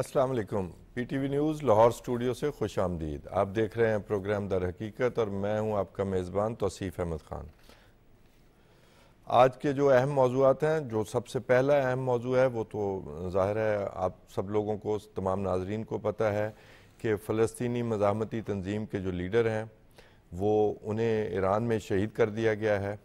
अस्सलाम वालेकुम PTV news Lahore studio से खुश आमदीद आप देख रहे हैं प्रोग्राम दर हकीकत और मैं हूँ आपका मेज़बान तोसीफ़ अहमद ख़ान आज के जो अहम मौजूद हैं जो सबसे पहला अहम मौजू है वो तो ज़ाहिर है आप सब लोगों को तमाम नाजरीन को पता है कि फ़लस्तनी मज़ामती तंजीम के जो लीडर हैं वो उन्हें ईरान में शहीद कर दिया गया है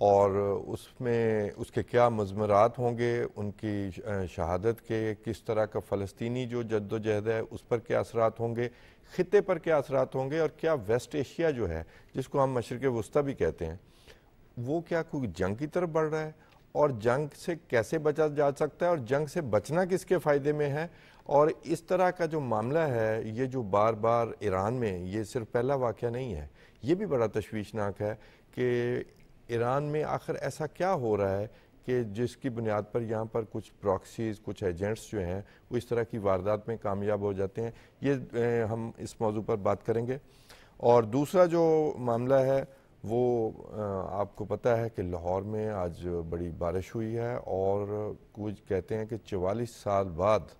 और उसमें उसके क्या मजमरात होंगे उनकी शहादत के किस तरह का फ़लस्तनी जो जद्दोजहद है उस पर क्या असरात होंगे ख़त्े पर क्या असरात होंगे और क्या वेस्ट एशिया जो है जिसको हम मशरक़ वस्ती भी कहते हैं वो क्या कोई जंग की तरफ बढ़ रहा है और जंग से कैसे बचा जा सकता है और जंग से बचना किसके फ़ायदे में है और इस तरह का जो मामला है ये जो बार बार ईरान में ये सिर्फ पहला वाक़ नहीं है ये भी बड़ा तशवीशनाक है कि ईरान में आखिर ऐसा क्या हो रहा है कि जिसकी बुनियाद पर यहाँ पर कुछ प्रॉक्सीज कुछ एजेंट्स जो हैं वो इस तरह की वारदात में कामयाब हो जाते हैं ये हम इस मौजू पर बात करेंगे और दूसरा जो मामला है वो आपको पता है कि लाहौर में आज बड़ी बारिश हुई है और कुछ कहते हैं कि चवालीस साल बाद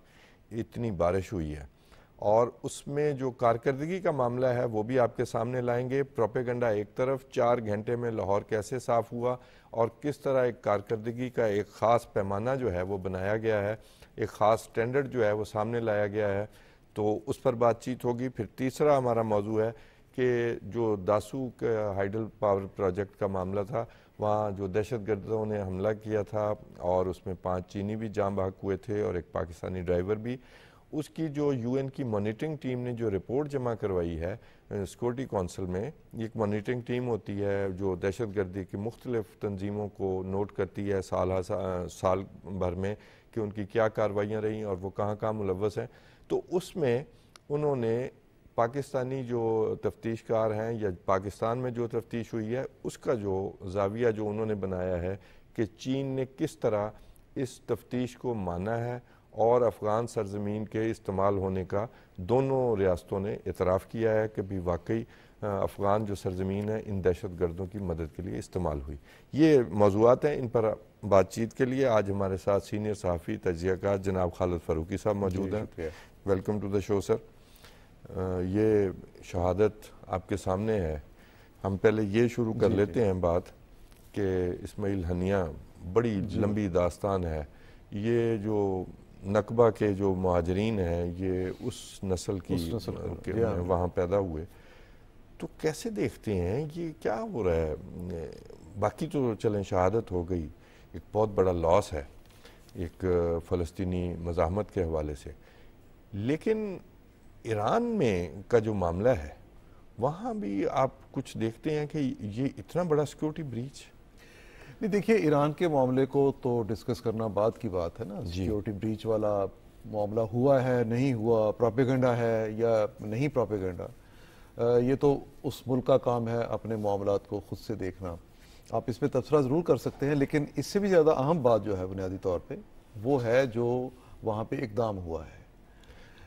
इतनी बारिश हुई है और उसमें जो कारकर्दगी का मामला है वो भी आपके सामने लाएंगे प्रोपेगंडा एक तरफ चार घंटे में लाहौर कैसे साफ हुआ और किस तरह एक कारकर्दगी का एक ख़ास पैमाना जो है वो बनाया गया है एक ख़ास स्टैंडर्ड जो है वो सामने लाया गया है तो उस पर बातचीत होगी फिर तीसरा हमारा मौजू है कि जो दासू हाइडल पावर प्रोजेक्ट का मामला था वहाँ जो दहशत गर्दों ने हमला किया था और उसमें पाँच चीनी भी जाम बहक हुए थे और एक पाकिस्तानी ड्राइवर भी उसकी जो यूएन की मॉनिटरिंग टीम ने जो रिपोर्ट जमा करवाई है सिक्योरिटी कौंसिल में एक मॉनिटरिंग टीम होती है जो दहशत गर्दी की मुख्तलिफ तंजीमों को नोट करती है साल सा, साल भर में कि उनकी क्या कार्रवाइयाँ रहीं और वो कहाँ कहाँ मुलवस हैं तो उसमें उन्होंने पाकिस्तानी जो तफ्तीशकार हैं या पाकिस्तान में जो तफ्तीश हुई है उसका जो जाविया जो उन्होंने बनाया है कि चीन ने किस तरह इस तफ्तीश को माना है और अफ़गान सरजमीन के इस्तेमाल होने का दोनों रियासतों ने इतराफ़ किया है कि भी वाकई अफ़गान जो सरजमीन है इन दहशत गर्दों की मदद के लिए इस्तेमाल हुई ये मौजूद हैं इन पर बातचीत के लिए आज हमारे साथ सीनियर सहाफ़ी तजियाकार जनाब खालद फ़रूकी साहब मौजूद हैं welcome to the show sir ये शहादत आपके सामने है हम पहले ये शुरू कर लेते हैं बात कि इसमाइल हनिया बड़ी लंबी दास्तान है ये जो नकबा के जो महाजरीन हैं ये उस नस्ल की उस के वहाँ पैदा हुए तो कैसे देखते हैं ये क्या हो रहा है बाकी तो चलें शहादत हो गई एक बहुत बड़ा लॉस है एक फ़लस्तनी मज़ात के हवाले से लेकिन ईरान में का जो मामला है वहाँ भी आप कुछ देखते हैं कि ये इतना बड़ा सिक्योरिटी ब्रीच नहीं देखिए ईरान के मामले को तो डिस्कस करना बाद की बात है ना सिक्योरिटी ब्रीच वाला मामला हुआ है नहीं हुआ प्रोपेगेंडा है या नहीं प्रोपेगेंडा ये तो उस मुल्क का काम है अपने मामला को खुद से देखना आप इस पर तबसरा ज़रूर कर सकते हैं लेकिन इससे भी ज़्यादा अहम बात जो है बुनियादी तौर पर वो है जो वहाँ पर इकदाम हुआ है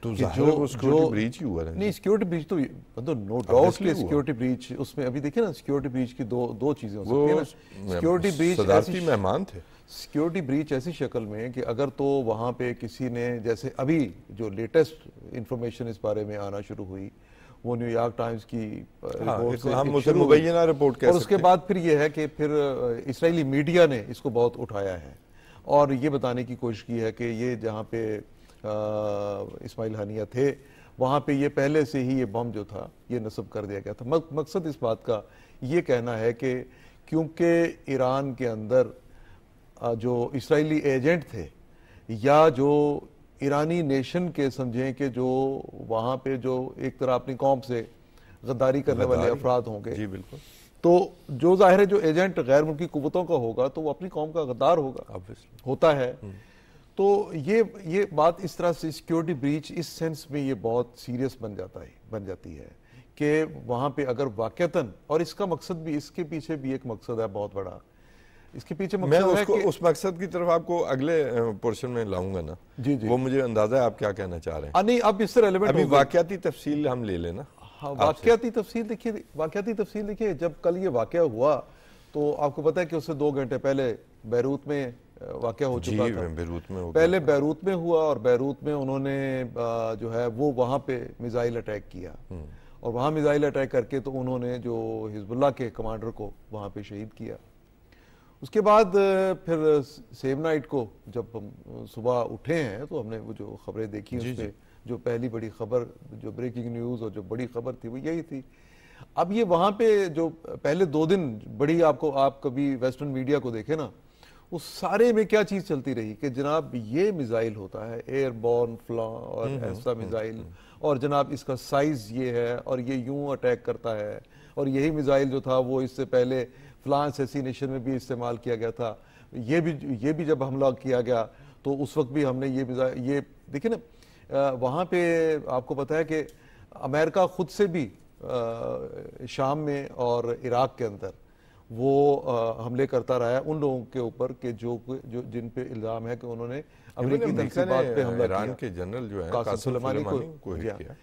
तो जो जो ब्रीच ही हुआ नहीं सिक्योरिटी ब्रीच तो मतलब नो के सिक्योरिटी ब्रीच उसमें अभी देखिए ना सिक्योरिटी ब्रीच की दो दो चीजें हो सकती है ना सिक्योरिटी ब्रीच मेहमान थे सिक्योरिटी ब्रीच ऐसी शक्ल में कि अगर तो वहां पे किसी ने जैसे अभी जो लेटेस्ट इंफॉर्मेशन इस बारे में आना शुरू हुई वो न्यूयॉर्क टाइम्स की रिपोर्ट हाँ, से मुबैना रिपोर्ट और उसके बाद फिर ये है कि फिर इसराइली मीडिया ने इसको बहुत उठाया है और ये बताने की कोशिश की है कि ये जहाँ पे इसमाइल हानिया थे वहाँ पे ये पहले से ही ये बम जो था ये नस्ब कर दिया गया था मक, मकसद इस बात का ये कहना है कि क्योंकि ईरान के अंदर जो इसराइली एजेंट थे या जो ईरानी नेशन के समझें कि जो वहाँ पे जो एक तरह अपनी कौम से गद्दारी करने वाले अफराद होंगे जी बिल्कुल तो जो जाहिर है जो एजेंट गैर मुल्की कुतों का होगा तो वो अपनी कौम का गद्दार होगा होता है हम्म। तो ये ये बात इस तरह से सिक्योरिटी ब्रीच इस सेंस में ये बहुत सीरियस बन जाता है बन जाती है कि वहाँ पे अगर वाक्यतन और इसका मकसद भी इसके पीछे भी एक मकसद है बहुत बड़ा इसके पीछे मकसद मैं उसको है कि, उस मकसद की तरफ आपको अगले पोर्शन में लाऊंगा ना जी जी वो मुझे अंदाजा है आप क्या कहना चाह रहे हैं नहीं अब इससे रेलिवेंट अभी वाक्याती तफसील हम ले लेना हाँ, वाक्याती तफसील देखिए वाक्याती तफसील देखिए जब कल ये वाक्य हुआ तो आपको पता है कि उससे दो घंटे पहले बैरूत में वाक़ हो चुका था बैरूत में पहले बैरूत में हुआ और बैरूत में उन्होंने जो है वो वहां पे मिज़ाइल अटैक किया हम्म। और वहां मिज़ाइल अटैक करके तो उन्होंने जो हिजबुल्ला के कमांडर को वहां पे शहीद किया उसके बाद फिर सेम नाइट को जब हम सुबह उठे हैं तो हमने वो जो खबरें देखी जी उसमें जो पहली बड़ी खबर जो ब्रेकिंग न्यूज़ और जो बड़ी खबर थी वो यही थी अब ये वहां पे जो पहले दो दिन बड़ी आपको आप कभी वेस्टर्न मीडिया को देखे ना उस सारे में क्या चीज़ चलती रही कि जनाब ये मिज़ाइल होता है एयरबॉर्न फ्ला और हम्म, ऐसा हम्म, मिज़ाइल हम्म, और जनाब इसका साइज़ ये है और ये यूं अटैक करता है और यही मिज़ाइल जो था वो इससे पहले फ्लां असेसिनेशन में भी इस्तेमाल किया गया था ये भी ये भी जब हमला किया गया तो उस वक्त भी हमने ये मिज़ाइल ये देखिए ना वहाँ पर आपको पता है कि अमेरिका ख़ुद से भी आ, शाम में और इराक़ के अंदर वो हमले करता रहा है उन लोगों के ऊपर के जो जो जिन पे इल्ज़ाम है कि उन्होंने अमेरिकी तनसीबात पे हमला किया के जनरल जो है कासिम सुलेमानी को, को हाँ। किया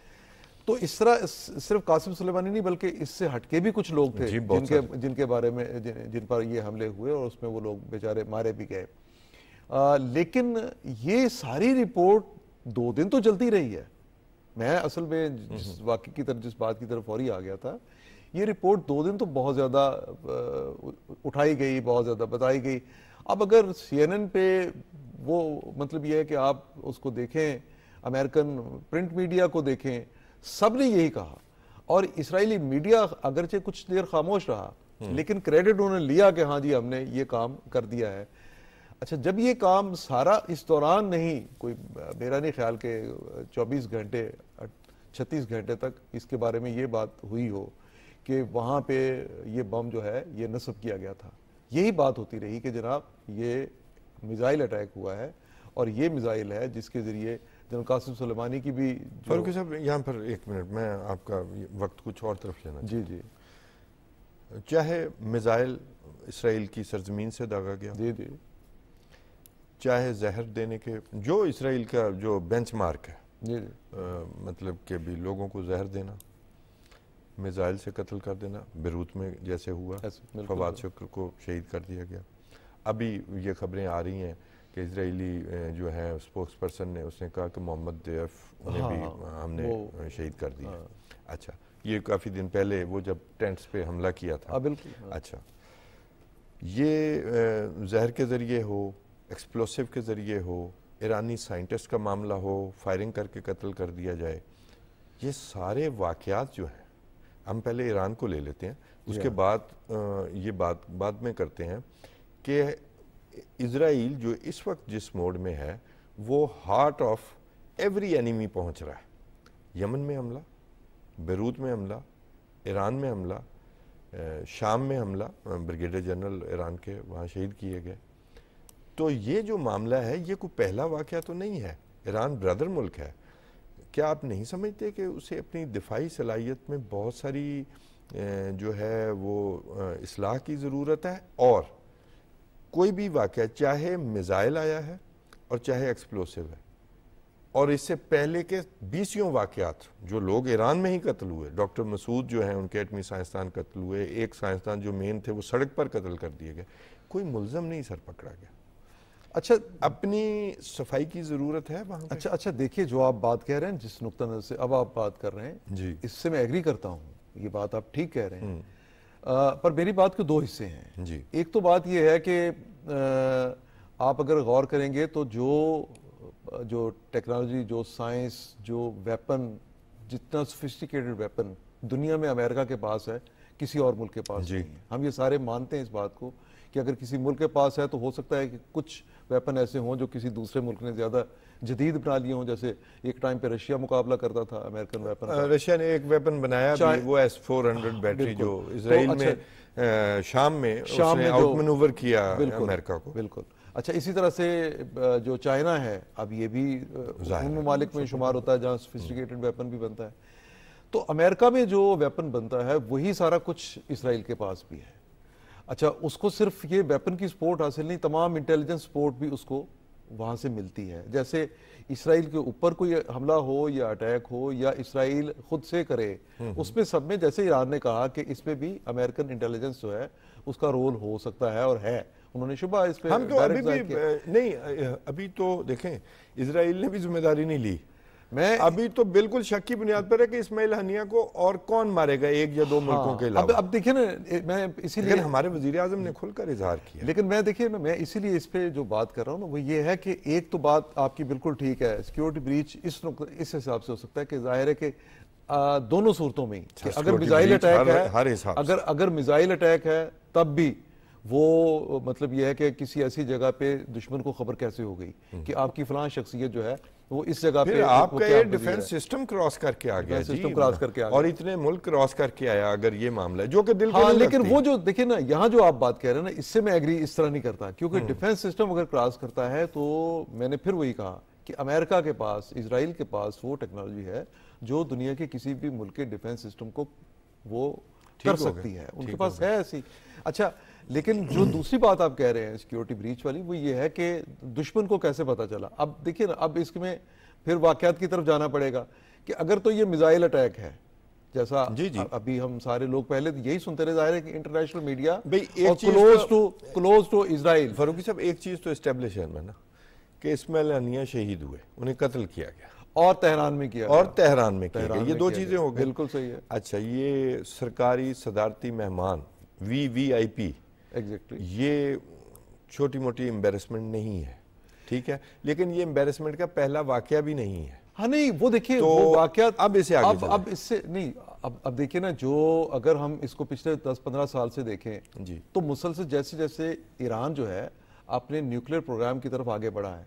तो इस तरह सिर्फ कासिम सुलेमानी नहीं बल्कि इससे हटके भी कुछ लोग थे जिनके जिनके बारे में जिन, जिन पर ये हमले हुए और उसमें वो लोग बेचारे मारे भी गए लेकिन ये सारी रिपोर्ट दो दिन तो चलती रही है मैं असल में जिस हम्म। वाक्य की तरफ जिस बात की तरफ फौरी आ गया था ये रिपोर्ट दो दिन तो बहुत ज़्यादा उठाई गई बहुत ज़्यादा बताई गई अब अगर सी पे वो मतलब ये है कि आप उसको देखें अमेरिकन प्रिंट मीडिया को देखें सब ने यही कहा और इसराइली मीडिया अगरचे कुछ देर खामोश रहा हम्म। लेकिन क्रेडिट उन्होंने लिया कि हाँ जी हमने ये काम कर दिया है अच्छा जब ये काम सारा इस दौरान नहीं कोई मेरा नहीं ख्याल के 24 घंटे 36 घंटे तक इसके बारे में ये बात हुई हो कि वहाँ पे ये बम जो है ये नस्ब किया गया था यही बात होती रही कि जनाब ये मिज़ाइल अटैक हुआ है और ये मिज़ाइल है जिसके ज़रिए जनरल कासिम सलेमानी की भी फारूकी साहब यहाँ पर एक मिनट मैं आपका वक्त कुछ और तरफ लेना जी जी चाहे मिज़ाइल इसराइल की सरजमीन से दागा गया जी जी चाहे जहर देने के जो इसराइल का जो मार्क है जी जी आ, मतलब के भी लोगों को जहर देना मिज़ाइल से कत्ल कर देना बेरूत में जैसे हुआ फवाद शुक्र को शहीद कर दिया गया अभी ये खबरें आ रही हैं कि इसराइली जो है स्पोक्स पर्सन ने उसने कहा कि मोहम्मद जैफ उन्हें हाँ, भी हाँ। हमने शहीद कर दिया हाँ, अच्छा ये काफ़ी दिन पहले वो जब टेंट्स पे हमला किया था हाँ, बिल्कुल हाँ, अच्छा ये जहर के ज़रिए हो एक्सप्लोसिव के ज़रिए हो ईरानी साइंटिस्ट का मामला हो फायरिंग करके कत्ल कर दिया जाए ये सारे वाक़ जो हैं हम पहले ईरान को ले लेते हैं उसके हाँ। बाद ये बात बाद में करते हैं कि इसराइल जो इस वक्त जिस मोड में है वो हार्ट ऑफ एवरी एनिमी पहुंच रहा है यमन में हमला बैरूत में हमला ईरान में हमला शाम में हमला ब्रिगेडियर जनरल ईरान के वहाँ शहीद किए गए तो ये जो मामला है ये कोई पहला वाक़ तो नहीं है ईरान ब्रदर मुल्क है क्या आप नहीं समझते कि उसे अपनी दिफाही सलाहियत में बहुत सारी जो है वो असलाह की ज़रूरत है और कोई भी वाक़ चाहे मिज़ाइल आया है और चाहे एक्सप्लोसिव है और इससे पहले के बीसियों वाक़ात जो लोग ईरान में ही कत्ल हुए डॉक्टर मसूद जो हैं उनके एटमी साइंसदान कत्ल हुए एक साइंसदान जो मेन थे वो सड़क पर कत्ल कर दिए गए कोई मुलम नहीं सर पकड़ा गया अच्छा अपनी सफाई की ज़रूरत है वहां अच्छा अच्छा देखिए जो आप बात कह रहे हैं जिस नुकता नज़र से अब आप बात कर रहे हैं जी इससे मैं एग्री करता हूँ ये बात आप ठीक कह रहे हैं आ, हम्म। पर मेरी बात के दो हिस्से हैं जी एक तो बात यह है कि आप अगर गौर करेंगे तो जो जो टेक्नोलॉजी जो साइंस जो वेपन जितना सोफिस्टिकेटेड वेपन दुनिया में अमेरिका के पास है किसी और मुल्क के पास नहीं है हम ये सारे मानते हैं इस बात को कि अगर किसी मुल्क के पास है तो हो सकता है कि कुछ वेपन ऐसे हों जो किसी दूसरे मुल्क ने ज़्यादा जदीद बना लिए हों जैसे एक टाइम पे रशिया मुकाबला करता था अमेरिकन वेपन रशिया ने एक वेपन बनाया भी वो एस फोर हंड्रेड बैटरी जो तो इसराइल तो अच्छा, में आ, शाम में शाम में आउटमनूवर किया अमेरिका को बिल्कुल अच्छा इसी तरह से जो चाइना है अब ये भी उन ममालिक में शुमार होता है जहाँ सोफिस्टिकेटेड वेपन भी बनता है तो अमेरिका में जो वेपन बनता है वही सारा कुछ इसराइल के पास भी है अच्छा उसको सिर्फ ये वेपन की सपोर्ट हासिल नहीं तमाम इंटेलिजेंस सपोर्ट भी उसको वहाँ से मिलती है जैसे इसराइल के ऊपर कोई हमला हो या अटैक हो या इसराइल खुद से करे हम्म, हम्म। उसमें सब में जैसे ईरान ने कहा कि इसमें भी अमेरिकन इंटेलिजेंस जो है उसका रोल हो सकता है और है उन्होंने शुभ इस पे हम तो अभी भी नहीं अभी तो देखें इसराइल ने भी जिम्मेदारी नहीं ली मैं अभी तो बिल्कुल शक की बुनियाद पर है कि इस्माइल हनिया को और कौन मारेगा एक या दो हाँ, मुल्कों के अब अब देखिए ना मैं इसीलिए हमारे वजीर आजम ने खुलकर इजहार किया लेकिन मैं देखिए ना मैं इसीलिए इस पर जो बात कर रहा हूँ ना वो ये है कि एक तो बात आपकी बिल्कुल ठीक है सिक्योरिटी ब्रीच इस इस हिसाब से हो सकता है कि जाहिर है कि दोनों सूरतों में अच्छा, अगर मिजाइल अटैक है हर हिसाब अगर अगर मिजाइल अटैक है तब भी वो मतलब यह है कि किसी ऐसी जगह पे दुश्मन को खबर कैसे हो गई हम्म। कि आपकी फलां शख्सियत जो है वो इस जगह पे आपका ये डिफेंस सिस्टम क्रॉस करके आ गया सिस्टम क्रॉस करके आ गया और इतने मुल्क क्रॉस करके आया अगर ये मामला है जो कि दिल हाँ, लेकिन वो जो देखिए ना यहाँ जो आप बात कह रहे हैं ना इससे मैं एग्री इस तरह नहीं करता क्योंकि डिफेंस सिस्टम हम्म। अगर क्रॉस करता है तो मैंने फिर वही कहा कि अमेरिका के पास इसराइल के पास वो टेक्नोलॉजी है जो दुनिया के किसी भी मुल्क के डिफेंस सिस्टम को वो कर सकती है उनके पास है ऐसी अच्छा लेकिन जो दूसरी बात आप कह रहे हैं सिक्योरिटी ब्रीच वाली वो ये है कि दुश्मन को कैसे पता चला अब देखिए ना अब इसमें फिर वाकत की तरफ जाना पड़ेगा कि अगर तो ये मिज़ाइल अटैक है जैसा जी जी अभी हम सारे लोग पहले तो यही सुनते रहे जाहिर है कि international media close to close to Israel Farooqui साहब एक चीज़ तो इस्टेब्लिश है ना कि इसमें लानिया शहीद हुए उन्हें कत्ल किया गया और तेहरान में किया और तेहरान में किया गया ये दो चीज़ें हो गई बिल्कुल सही है अच्छा ये सरकारी सदारती मेहमान V V I P exactly exactly. ये छोटी मोटी एम्बेरसमेंट नहीं है ठीक है लेकिन ये एम्बेरसमेंट का पहला वाक्य भी नहीं है हाँ नहीं वो देखिए तो वाक्य अब इसे आगे अब अब इससे नहीं अब अब देखिए ना जो अगर हम इसको पिछले 10-15 साल से देखें जी तो मुसलसल जैसे जैसे ईरान जो है अपने न्यूक्लियर प्रोग्राम की तरफ आगे बढ़ा है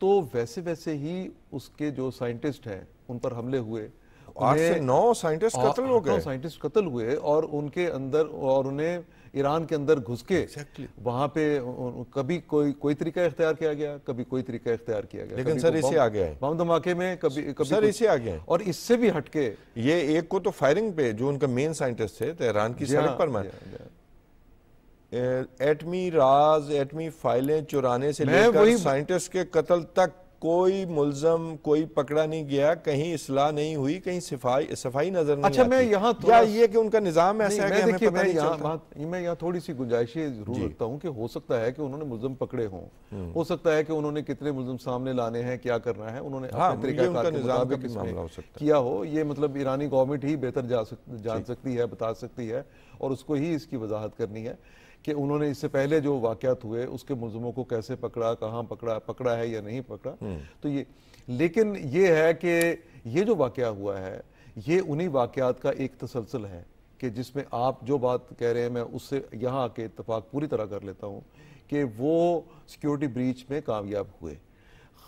तो वैसे वैसे ही उसके जो साइंटिस्ट हैं उन पर हमले हुए आठ से नौ साइंटिस्ट कत्ल हो गए साइंटिस्ट कत्ल हुए और उनके अंदर और उन्हें ईरान के अंदर घुस के exactly. वहां पे कभी कोई कोई तरीका इख्तियार किया गया कभी कोई तरीका इख्तियार किया गया लेकिन सर तो इसे आ गया है बम धमाके में कभी कभी सर इसे आ गया है और इससे भी हटके ये एक को तो फायरिंग पे जो उनका मेन साइंटिस्ट थे तेहरान तो की सड़क पर मैं एटमी राज एटमी फाइलें चुराने से लेकर साइंटिस्ट के कत्ल तक कोई मुलजम कोई पकड़ा नहीं गया कहीं इसलाह नहीं हुई कहीं सफाई सफाई नजर नहीं अच्छा मैं यहाँ क्या ये कि उनका निज़ाम ऐसा है कि मैं यहाँ मैं यहाँ थोड़ी सी गुंजाइश जरूर रखता हूँ कि हो सकता है कि उन्होंने मुलजम पकड़े हों हम्म। हो सकता है कि उन्होंने कितने मुलजम सामने लाने हैं क्या करना है उन्होंने हाँ, किया हो ये मतलब ईरानी गवर्नमेंट ही बेहतर जान सकती है बता सकती है और उसको ही इसकी वजाहत करनी है कि उन्होंने इससे पहले जो वाक़त हुए उसके मुलजमों को कैसे पकड़ा कहाँ पकड़ा पकड़ा है या नहीं पकड़ा हम्म। तो ये लेकिन ये है कि ये जो वाक़ हुआ है ये उन्हीं वाक़ात का एक तसलसल है कि जिसमें आप जो बात कह रहे हैं मैं उससे यहाँ आके इतफाक़ पूरी तरह कर लेता हूँ कि वो सिक्योरिटी ब्रीच में कामयाब हुए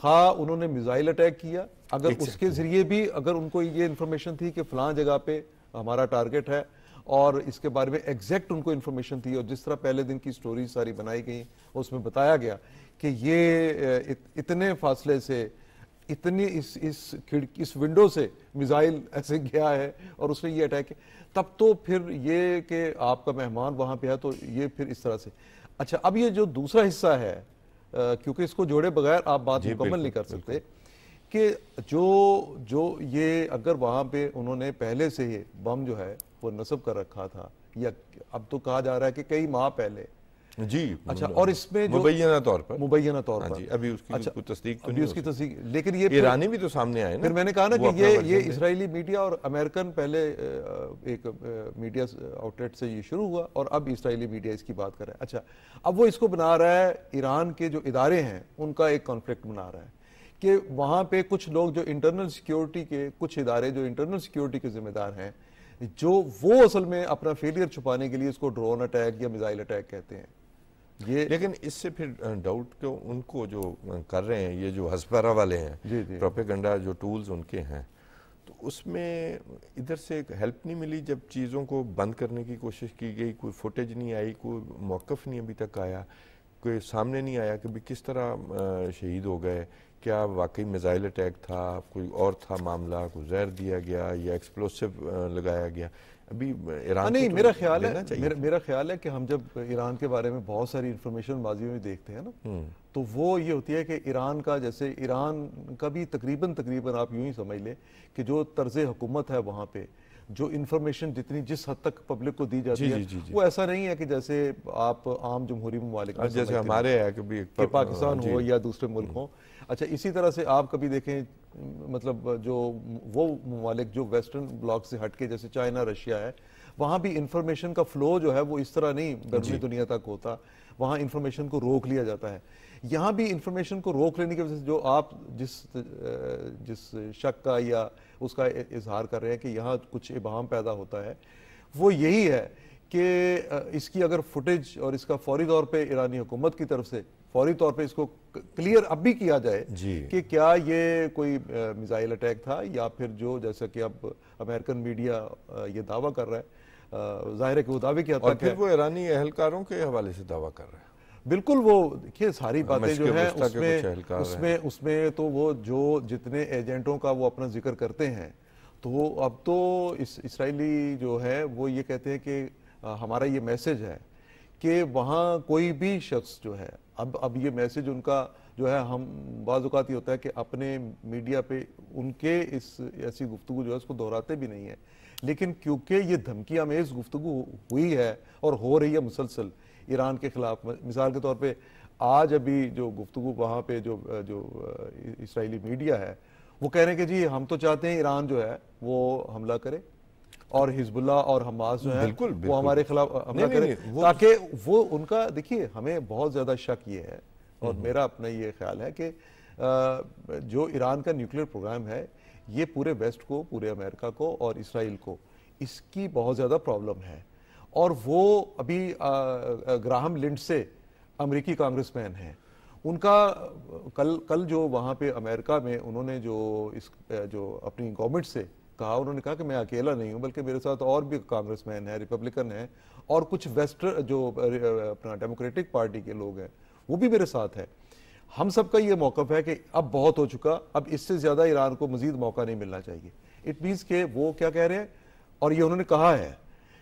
हाँ उन्होंने मिज़ाइल अटैक किया अगर उसके ज़रिए भी अगर उनको ये इन्फॉर्मेशन थी कि फ़लाँ जगह पर हमारा टारगेट है और इसके बारे में एग्जैक्ट उनको इन्फॉर्मेशन थी और जिस तरह पहले दिन की स्टोरी सारी बनाई गई उसमें बताया गया कि ये इत, इतने फासले से इतनी इस इस खिड़की इस विंडो से मिज़ाइल ऐसे गया है और उसने ये अटैक किया तब तो फिर ये कि आपका मेहमान वहाँ पे है तो ये फिर इस तरह से अच्छा अब ये जो दूसरा हिस्सा है क्योंकि इसको जोड़े बगैर आप बात मुकम्मल नहीं कर सकते कि जो जो ये अगर वहाँ पे उन्होंने पहले से ही बम जो है वो पुरनसब कर रखा था या अब तो कहा जा रहा है कि कई माह पहले जी अच्छा और इसमें मुबैना तौर पर मुबैना तौर हाँ पर अभी उसकी अच्छा, तस्दीक तो नहीं उसकी तस्दीक लेकिन ये ईरानी भी तो सामने आए ना फिर मैंने कहा ना कि ये ये इसराइली मीडिया और अमेरिकन पहले एक मीडिया आउटलेट से ये शुरू हुआ और अब इसराइली मीडिया इसकी बात कर रहा है अच्छा अब वो इसको बना रहा है ईरान के जो इदारे हैं उनका एक कॉन्फ्लिक्ट बना रहा है कि वहाँ पे कुछ लोग जो इंटरनल सिक्योरिटी के कुछ इदारे जो इंटरनल सिक्योरिटी के जिम्मेदार हैं जो वो असल में अपना फेलियर छुपाने के लिए इसको ड्रोन अटैक या मिसाइल अटैक कहते हैं ये लेकिन इससे फिर डाउट क्यों उनको जो कर रहे हैं ये जो हसपरा वाले हैं प्रोपेगंडा जो टूल्स उनके हैं तो उसमें इधर से एक हेल्प नहीं मिली जब चीज़ों को बंद करने की कोशिश की गई कोई फुटेज नहीं आई कोई मौक़ नहीं अभी तक आया कोई सामने नहीं आया कि भी किस तरह शहीद हो गए क्या वाकई मिज़ाइल अटैक था कोई और था मामला को जहर दिया गया या एक्सप्लोसिव लगाया गया अभी ईरान नहीं तो मेरा ख्याल है मेरा, मेरा ख्याल है कि हम जब ईरान के बारे में बहुत सारी इन्फॉर्मेशन माजी में देखते हैं ना हम्म। तो वो ये होती है कि ईरान का जैसे ईरान का भी तकरीबन तकरीबन आप यूं ही समझ लें कि जो तर्ज हुकूमत है वहाँ पर जो इन्फॉर्मेशन जितनी जिस हद तक पब्लिक को दी जाती जी, है जी, जी, वो ऐसा नहीं है कि जैसे आप आम जमहूरी ममालिक जैसे हमारे कि पाकिस्तान हो या दूसरे मुल्क हो अच्छा इसी तरह से आप कभी देखें मतलब जो वो ममालिक जो वेस्टर्न ब्लॉक से हटके जैसे चाइना रशिया है वहाँ भी इंफॉर्मेशन का फ्लो जो है वो इस तरह नहीं बरमी दुनिया तक होता वहाँ इंफॉर्मेशन को रोक लिया जाता है यहाँ भी इन्फॉर्मेशन को रोक लेने की वजह से जो आप जिस जिस शक का या उसका इजहार कर रहे हैं कि यहाँ कुछ इबाम पैदा होता है वो यही है कि इसकी अगर फुटेज और इसका फौरी तौर पर ईरानी हुकूमत की तरफ से फौरी तौर पर इसको क्लियर अब भी किया जाए कि क्या ये कोई मिज़ाइल अटैक था या फिर जो जैसा कि अब अमेरिकन मीडिया ये दावा कर रहा है जाहिर के मुताबिक और फिर वो ईरानी अहलकारों के हवाले से दावा कर रहे हैं बिल्कुल वो देखिए सारी बातें जो है उसमें उसमें उसमें तो वो जो जितने एजेंटों का वो अपना जिक्र करते हैं तो अब तो इस इसराइली जो है वो ये कहते हैं कि हमारा ये मैसेज है कि वहाँ कोई भी शख्स जो है अब अब ये मैसेज उनका जो है हम बाजुकात ही होता है कि अपने मीडिया पे उनके इस ऐसी गुफ्तु जो है उसको दोहराते भी नहीं है लेकिन क्योंकि ये धमकी आमेज गुफ्तु हुई है और हो रही है मुसलसल ईरान के खिलाफ मिसाल के तौर पर आज अभी जो गुफ्तु वहाँ पे जो जो इसराइली मीडिया है वो कह रहे हैं कि जी हम तो चाहते हैं ईरान जो है वो हमला करे और हिजबुल्ला और हमास जो है बिल्कुल, बिल्कुल, वो हमारे खिलाफ हमला करे ताकि वो उनका देखिए हमें बहुत ज़्यादा शक ये है और हम्म। मेरा अपना ये ख्याल है कि जो ईरान का न्यूक्लियर प्रोग्राम है ये पूरे वेस्ट को पूरे अमेरिका को और इसराइल को इसकी बहुत ज़्यादा प्रॉब्लम है और वो अभी ग्राहम लिंड से अमरीकी कांग्रेसमैन हैं उनका कल कल जो वहाँ पे अमेरिका में उन्होंने जो इस जो अपनी गवर्नमेंट से कहा उन्होंने कहा कि मैं अकेला नहीं हूँ बल्कि मेरे साथ और भी कांग्रेसमैन हैं रिपब्लिकन हैं और कुछ वेस्ट जो अपना डेमोक्रेटिक पार्टी के लोग हैं वो भी मेरे साथ है हम सब का ये मौकफ है कि अब बहुत हो चुका अब इससे ज़्यादा ईरान को मजीद मौका नहीं मिलना चाहिए इट मीन्स के वो क्या कह रहे हैं और ये उन्होंने कहा है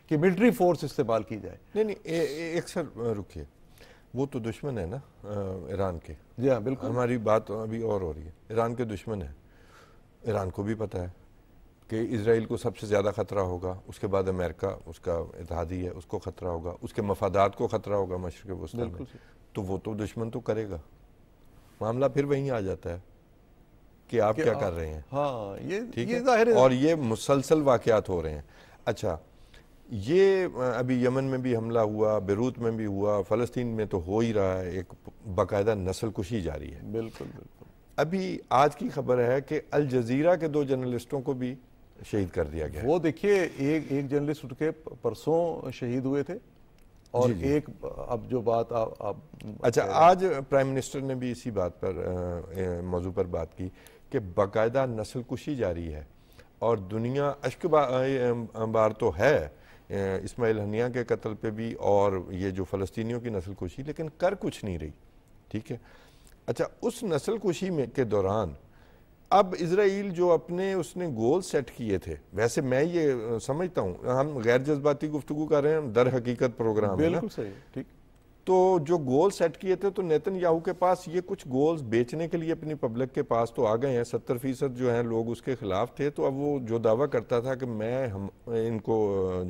कि मिलिट्री फोर्स इस्तेमाल की जाए नहीं नहीं ए, एक सर रुकिए वो तो दुश्मन है ना ईरान के जी हाँ बिल्कुल हमारी बात अभी और हो रही है ईरान के दुश्मन है ईरान को भी पता है कि इसराइल को सबसे ज़्यादा ख़तरा होगा उसके बाद अमेरिका उसका इतिहादी है उसको ख़तरा होगा उसके मफादात को ख़तरा होगा मशरक़ वस्ती तो वो तो दुश्मन तो करेगा मामला फिर वहीं आ जाता है कि आप क्या कर रहे हैं हाँ ये ठीक है और ये मुसलसल वाकत हो रहे हैं अच्छा ये अभी यमन में भी हमला हुआ बेरूत में भी हुआ फ़लस्तीन में तो हो ही रहा है एक बाकायदा नस्ल कुशी जारी है बिल्कुल बिल्कुल अभी आज की खबर है कि अल जजीरा के दो जर्नलिस्टों को भी शहीद कर दिया गया वो देखिए एक एक जर्नलिस्ट उठ के परसों शहीद हुए थे और एक अब जो बात आप अच्छा आज प्राइम मिनिस्टर ने भी इसी बात पर मौजू पर बात की कि बाकायदा नस्ल कुशी जारी है और दुनिया अश्क बार तो है इसमाइल हनिया के कत्ल पे भी और ये जो फ़लस्तियों की नस्ल कुशी लेकिन कर कुछ नहीं रही ठीक है अच्छा उस नस्ल कुशी में के दौरान अब इसराइल जो अपने उसने गोल सेट किए थे वैसे मैं ये समझता हूँ हम गैर जज्बाती गुफ्तु कर रहे हैं दर हकीकत प्रोग्राम बिल्कुल सही ठीक तो जो गोल सेट किए थे तो नेतन याहू के पास ये कुछ गोल्स बेचने के लिए अपनी पब्लिक के पास तो आ गए हैं सत्तर फीसद जो हैं लोग उसके खिलाफ थे तो अब वो जो दावा करता था कि मैं हम इनको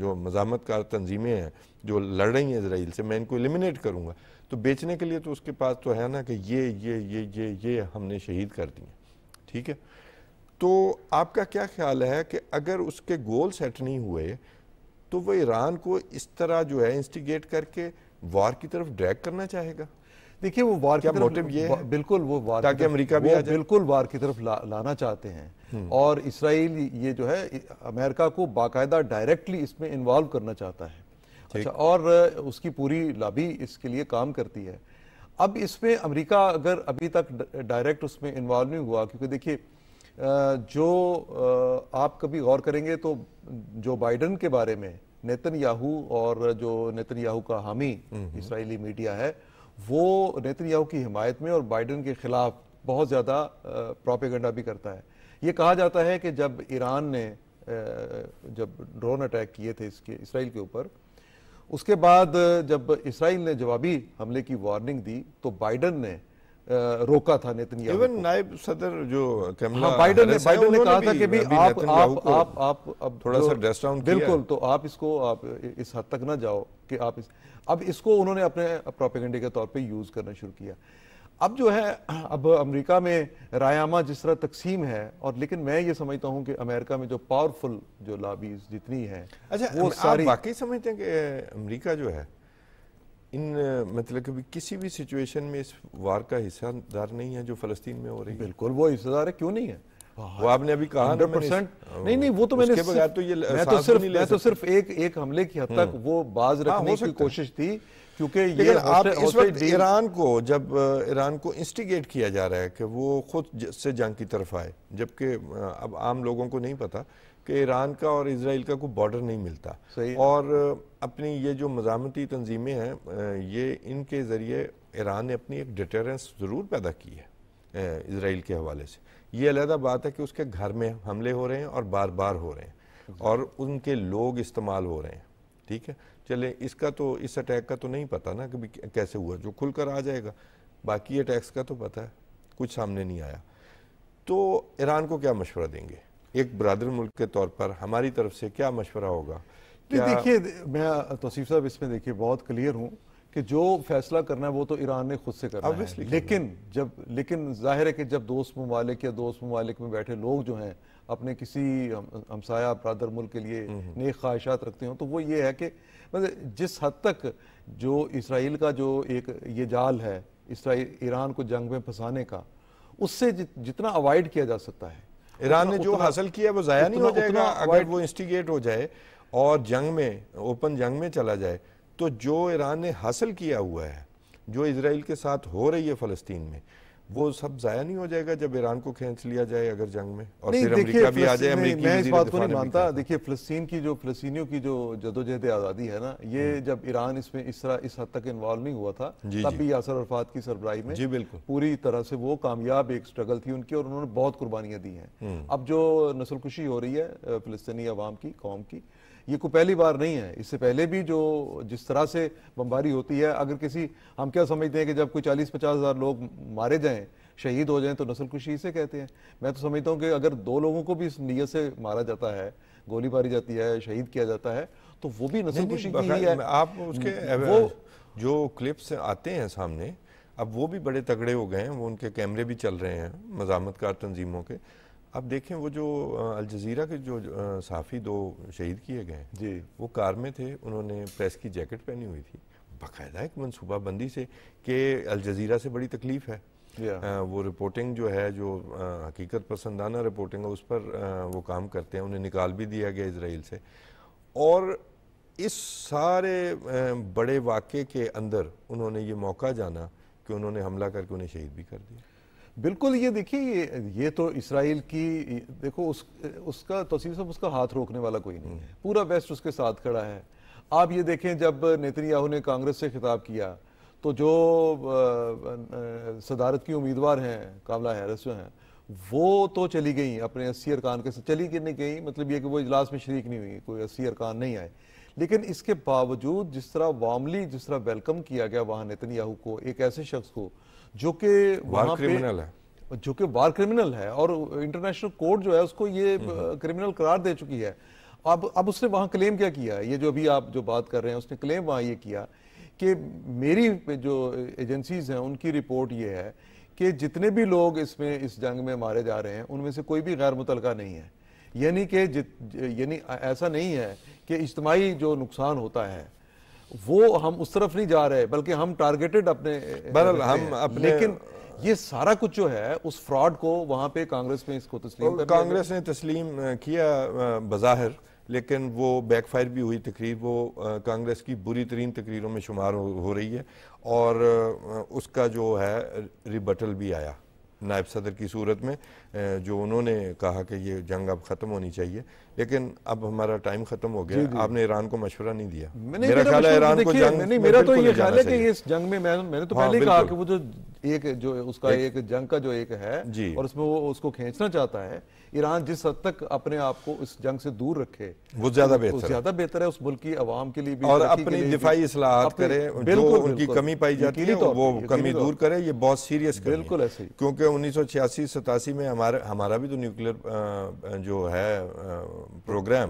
जो मजामत कार तंजीमें हैं जो लड़ रही हैं इसराइल से मैं इनको एलिमिनेट करूँगा तो बेचने के लिए तो उसके पास तो है ना कि ये ये ये ये ये हमने शहीद कर दिए ठीक है तो आपका क्या ख्याल है कि अगर उसके गोल सेट नहीं हुए तो वह ईरान को इस तरह जो है इंस्टिगेट करके वार की तरफ ड्रैग करना चाहेगा देखिए वो वार क्या मोटिव ये है? बिल्कुल वो वार ताकि अमेरिका भी आ बिल्कुल वार की तरफ ला, लाना चाहते हैं हम्म। और इसराइल ये जो है अमेरिका को बाकायदा डायरेक्टली इसमें इन्वॉल्व करना चाहता है अच्छा और उसकी पूरी लाभी इसके लिए काम करती है अब इसमें अमेरिका अगर अभी तक डायरेक्ट उसमें इन्वॉल्व नहीं हुआ क्योंकि देखिए जो आप कभी गौर करेंगे तो जो बाइडन के बारे में नेतन याहू और जो नेतन याहू का हामी इसराइली मीडिया है वो नेतन याहू की हिमायत में और बाइडन के खिलाफ बहुत ज़्यादा प्रोपेगेंडा भी करता है ये कहा जाता है कि जब ईरान ने जब ड्रोन अटैक किए थे इसके इसराइल के ऊपर उसके बाद जब इसराइल ने जवाबी हमले की वार्निंग दी तो बाइडन ने रोका था नेतन्याहू इवन नायब सदर जो हाँ, बाइडन ने बाइडन ने कहा था कि भी आप आप आप आप अब थोड़ा सा ड्रेस डाउन बिल्कुल तो आप इसको आप इस हद तक ना जाओ कि आप इस अब इसको उन्होंने अपने प्रोपेगेंडे के तौर पे यूज करना शुरू किया अब जो है अब अमेरिका में रायामा जिस तरह तकसीम है और लेकिन मैं ये समझता हूँ कि अमेरिका में जो पावरफुल जो लॉबीज जितनी है अच्छा वो सारी वाकई समझते हैं कि अमेरिका जो है इन मतलब कभी किसी भी सिचुएशन में इस वार का हिस्सेदार नहीं है जो फलस्तीन में हो रही है बिल्कुल वो हिस्सेदार है क्यों नहीं है वो आपने अभी कहा ना परसेंट नहीं नहीं वो तो मैंने सिर्फ, तो ये मैं तो सिर्फ मैं तो सिर्फ एक एक हमले की हद हम्म। तक वो बाज हाँ, रखने हाँ, की कोशिश थी क्योंकि ये आप इस वक्त ईरान को जब ईरान को इंस्टिगेट किया जा रहा है कि वो खुद से जंग की तरफ आए जबकि अब आम लोगों को नहीं पता कि ईरान का और इसराइल का कोई बॉर्डर नहीं मिलता और अपनी ये जो मजामती तंजीमें हैं ये इनके ज़रिए ईरान ने अपनी एक डिटेरेंस ज़रूर पैदा की है इसराइल के हवाले से ये अलहदा बात है कि उसके घर में हमले हो रहे हैं और बार बार हो रहे हैं और उनके लोग इस्तेमाल हो रहे हैं ठीक है चले इसका तो इस अटैक का तो नहीं पता ना कि कैसे हुआ जो खुलकर आ जाएगा बाकी अटैक्स का तो पता है कुछ सामने नहीं आया तो ईरान को क्या मशवरा देंगे एक बरदर मुल्क के तौर पर हमारी तरफ से क्या मशवरा होगा देखिए मैं तोसीफ साहब इसमें देखिए बहुत क्लियर हूँ कि जो फैसला करना है वो तो ईरान ने खुद से करना है लेकिन जब लेकिन जाहिर है कि जब दोस्त ममालिक या दोस्त ममालिक में बैठे लोग जो हैं अपने किसी हमसाया ब्रादर मुल्क के लिए हम्म, हम्म। नई ख्वाहिशात रखते हों तो वो ये है कि मतलब जिस हद तक जो इसराइल का जो एक ये जाल है इसराइल ईरान को जंग में फंसाने का उससे जितना अवॉइड किया जा सकता है ईरान ने जो हासिल किया है वो ज़ाया नहीं हो जाएगा अगर वो इंस्टिगेट हो जाए और जंग में ओपन जंग में चला जाए तो जो ईरान ने हासिल किया हुआ है जो इसराइल के साथ हो रही है फ़लस्तीन में वो सब जाया नहीं हो जाएगा जब ईरान को खींच लिया जाए अगर जंग में और फिर अमेरिका भी आ जाए अमेरिकी मैं इस बात को नहीं मानता देखिए फलस्तीन की जो फलस्तियों की जो जदोजहद आज़ादी है ना ये हम्म। जब ईरान इसमें इस तरह इस हद तक इन्वॉल्व नहीं हुआ था तब भी यासर अरफात की सरबराई में जी बिल्कुल पूरी तरह से वो कामयाब एक स्ट्रगल थी उनकी और उन्होंने बहुत कुर्बानियां दी हैं हम्म। अब जो नसलकुशी हो रही है फलस्तनी आवाम की कौम की ये कोई पहली बार नहीं है इससे पहले भी जो जिस तरह से बमबारी होती है अगर किसी हम क्या समझते हैं कि जब कोई चालीस पचास हज़ार लोग मारे जाएँ शहीद हो जाएँ तो नस्ल खुशी इसे कहते हैं मैं तो समझता हूँ कि अगर दो लोगों को भी इस नीयत से मारा जाता है गोली मारी जाती है शहीद किया जाता है तो वो भी नस्ल खुशी की ही है आप उसके वो जो क्लिप्स आते हैं सामने अब वो भी बड़े तगड़े हो गए हैं वो उनके कैमरे भी चल रहे हैं मजामतकार तंजीमों के अब देखें वो जो जजीरा के जो साफ़ी दो शहीद किए गए जी वो कार में थे उन्होंने प्रेस की जैकेट पहनी हुई थी बाकायदा एक मनसूबाबंदी से कि जजीरा से बड़ी तकलीफ़ है आ, वो रिपोर्टिंग जो है जो आ, हकीकत पसंदाना रिपोर्टिंग है उस पर आ, वो काम करते हैं उन्हें निकाल भी दिया गया इसराइल से और इस सारे बड़े वाक़े के अंदर उन्होंने ये मौका जाना कि उन्होंने हमला करके उन्हें शहीद भी कर दिया बिल्कुल ये देखिए ये ये तो इसराइल की देखो उस उसका तोसी उसका हाथ रोकने वाला कोई नहीं है हम्म। पूरा वेस्ट उसके साथ खड़ा है आप ये देखें जब नेतन्याहू ने कांग्रेस से खिताब किया तो जो सदारत की उम्मीदवार हैं कामला हैरस जो हैं वो तो चली गई अपने अस्सी अरकान के साथ चली नहीं गई मतलब ये कि वो इजलास में शरीक नहीं हुई कोई अस्सी अरकान नहीं आए लेकिन इसके बावजूद जिस तरह वामली जिस तरह वेलकम किया गया वहाँ नेतन्याहू को एक ऐसे शख्स को जो कि वार क्रिमिनल है जो कि वार क्रिमिनल है और इंटरनेशनल कोर्ट जो है उसको ये क्रिमिनल हम्म, हम्म। करार दे चुकी है अब अब उसने वहां क्लेम क्या किया ये जो अभी आप जो बात कर रहे हैं उसने क्लेम वहां ये किया कि मेरी जो एजेंसीज हैं उनकी रिपोर्ट ये है कि जितने भी लोग इसमें इस जंग में मारे जा रहे हैं उनमें से कोई भी गैर मुतलका नहीं है यानी कि यानी ऐसा नहीं है कि इज्तमाही जो नुकसान होता है वो हम उस तरफ नहीं जा रहे बल्कि हम टारगेटेड अपने बहरहाल हम अपने लेकिन ये सारा कुछ जो है उस फ्रॉड को वहाँ पे कांग्रेस में इसको तस्लीम कांग्रेस ने तस्लीम किया बज़ाहिर लेकिन वो बैकफायर भी हुई तकरीर वो कांग्रेस की बुरी तरीन तकरीरों में शुमार हो, हो रही है और उसका जो है रिबटल भी आया नायब सदर की सूरत में जो उन्होंने कहा कि ये जंग अब ख़त्म होनी चाहिए लेकिन अब हमारा टाइम खत्म हो गया आपने ईरान को मशवरा नहीं दिया मेरा तो ये ख्याल है कि इस जंग में मैं, मैंने तो हाँ, पहले कहा कि वो जो एक जो उसका एक, जंग का जो एक है और उसमें वो उसको खींचना चाहता है ईरान जिस हद तक अपने आप को इस जंग से दूर रखे वो ज्यादा बेहतर ज्यादा बेहतर है उस मुल्क की आवाम के लिए भी और अपनी दिफाई असलाहत करे बिल्कुल उनकी कमी पाई जाती है वो कमी दूर करे ये बहुत सीरियस बिल्कुल ऐसे क्योंकि उन्नीस सौ छियासी सतासी में हमारा भी तो न्यूक्लियर जो है प्रोग्राम,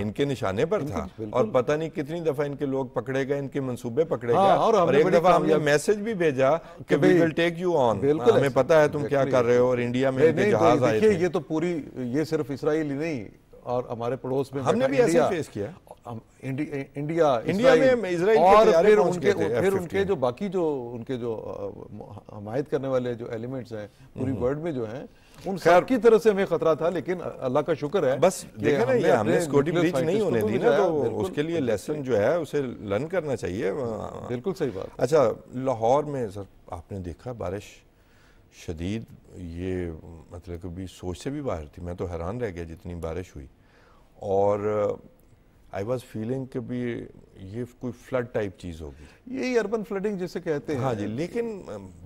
इनके निशाने पर था और पता नहीं कितनी दफा इनके लोग पकड़े गए इनके मंसूबे पकड़े हाँ, गए और, एक दफा हमने मैसेज भी भेजा कि we will take you on हमें पता है तुम क्या कर रहे हो और इंडिया में तो जहाज आए ये तो पूरी ये सिर्फ इसराइल ही नहीं और हमारे पड़ोस में हमने भी ऐसे फेस किया इंडिया इंडिया में इसराइल और फिर उनके फिर उनके जो बाकी जो उनके जो हमायत करने वाले जो एलिमेंट्स हैं पूरी वर्ल्ड हम्म, हम्म। में जो हैं उन सब की तरफ से हमें खतरा था लेकिन अल्लाह का शुक्र है बस देखा ना ये हमने सिक्योरिटी ब्रीच नहीं होने तो दी ना तो उसके लिए लेसन जो है उसे लर्न करना चाहिए बिल्कुल सही बात अच्छा लाहौर में सर आपने देखा बारिश शदीद ये मतलब कभी सोच से भी बाहर थी मैं तो हैरान रह गया जितनी बारिश हुई और आई वॉज फीलिंग कभी ये कोई फ्लड टाइप चीज़ होगी यही अर्बन फ्लडिंग जैसे कहते हैं हाँ जी लेकिन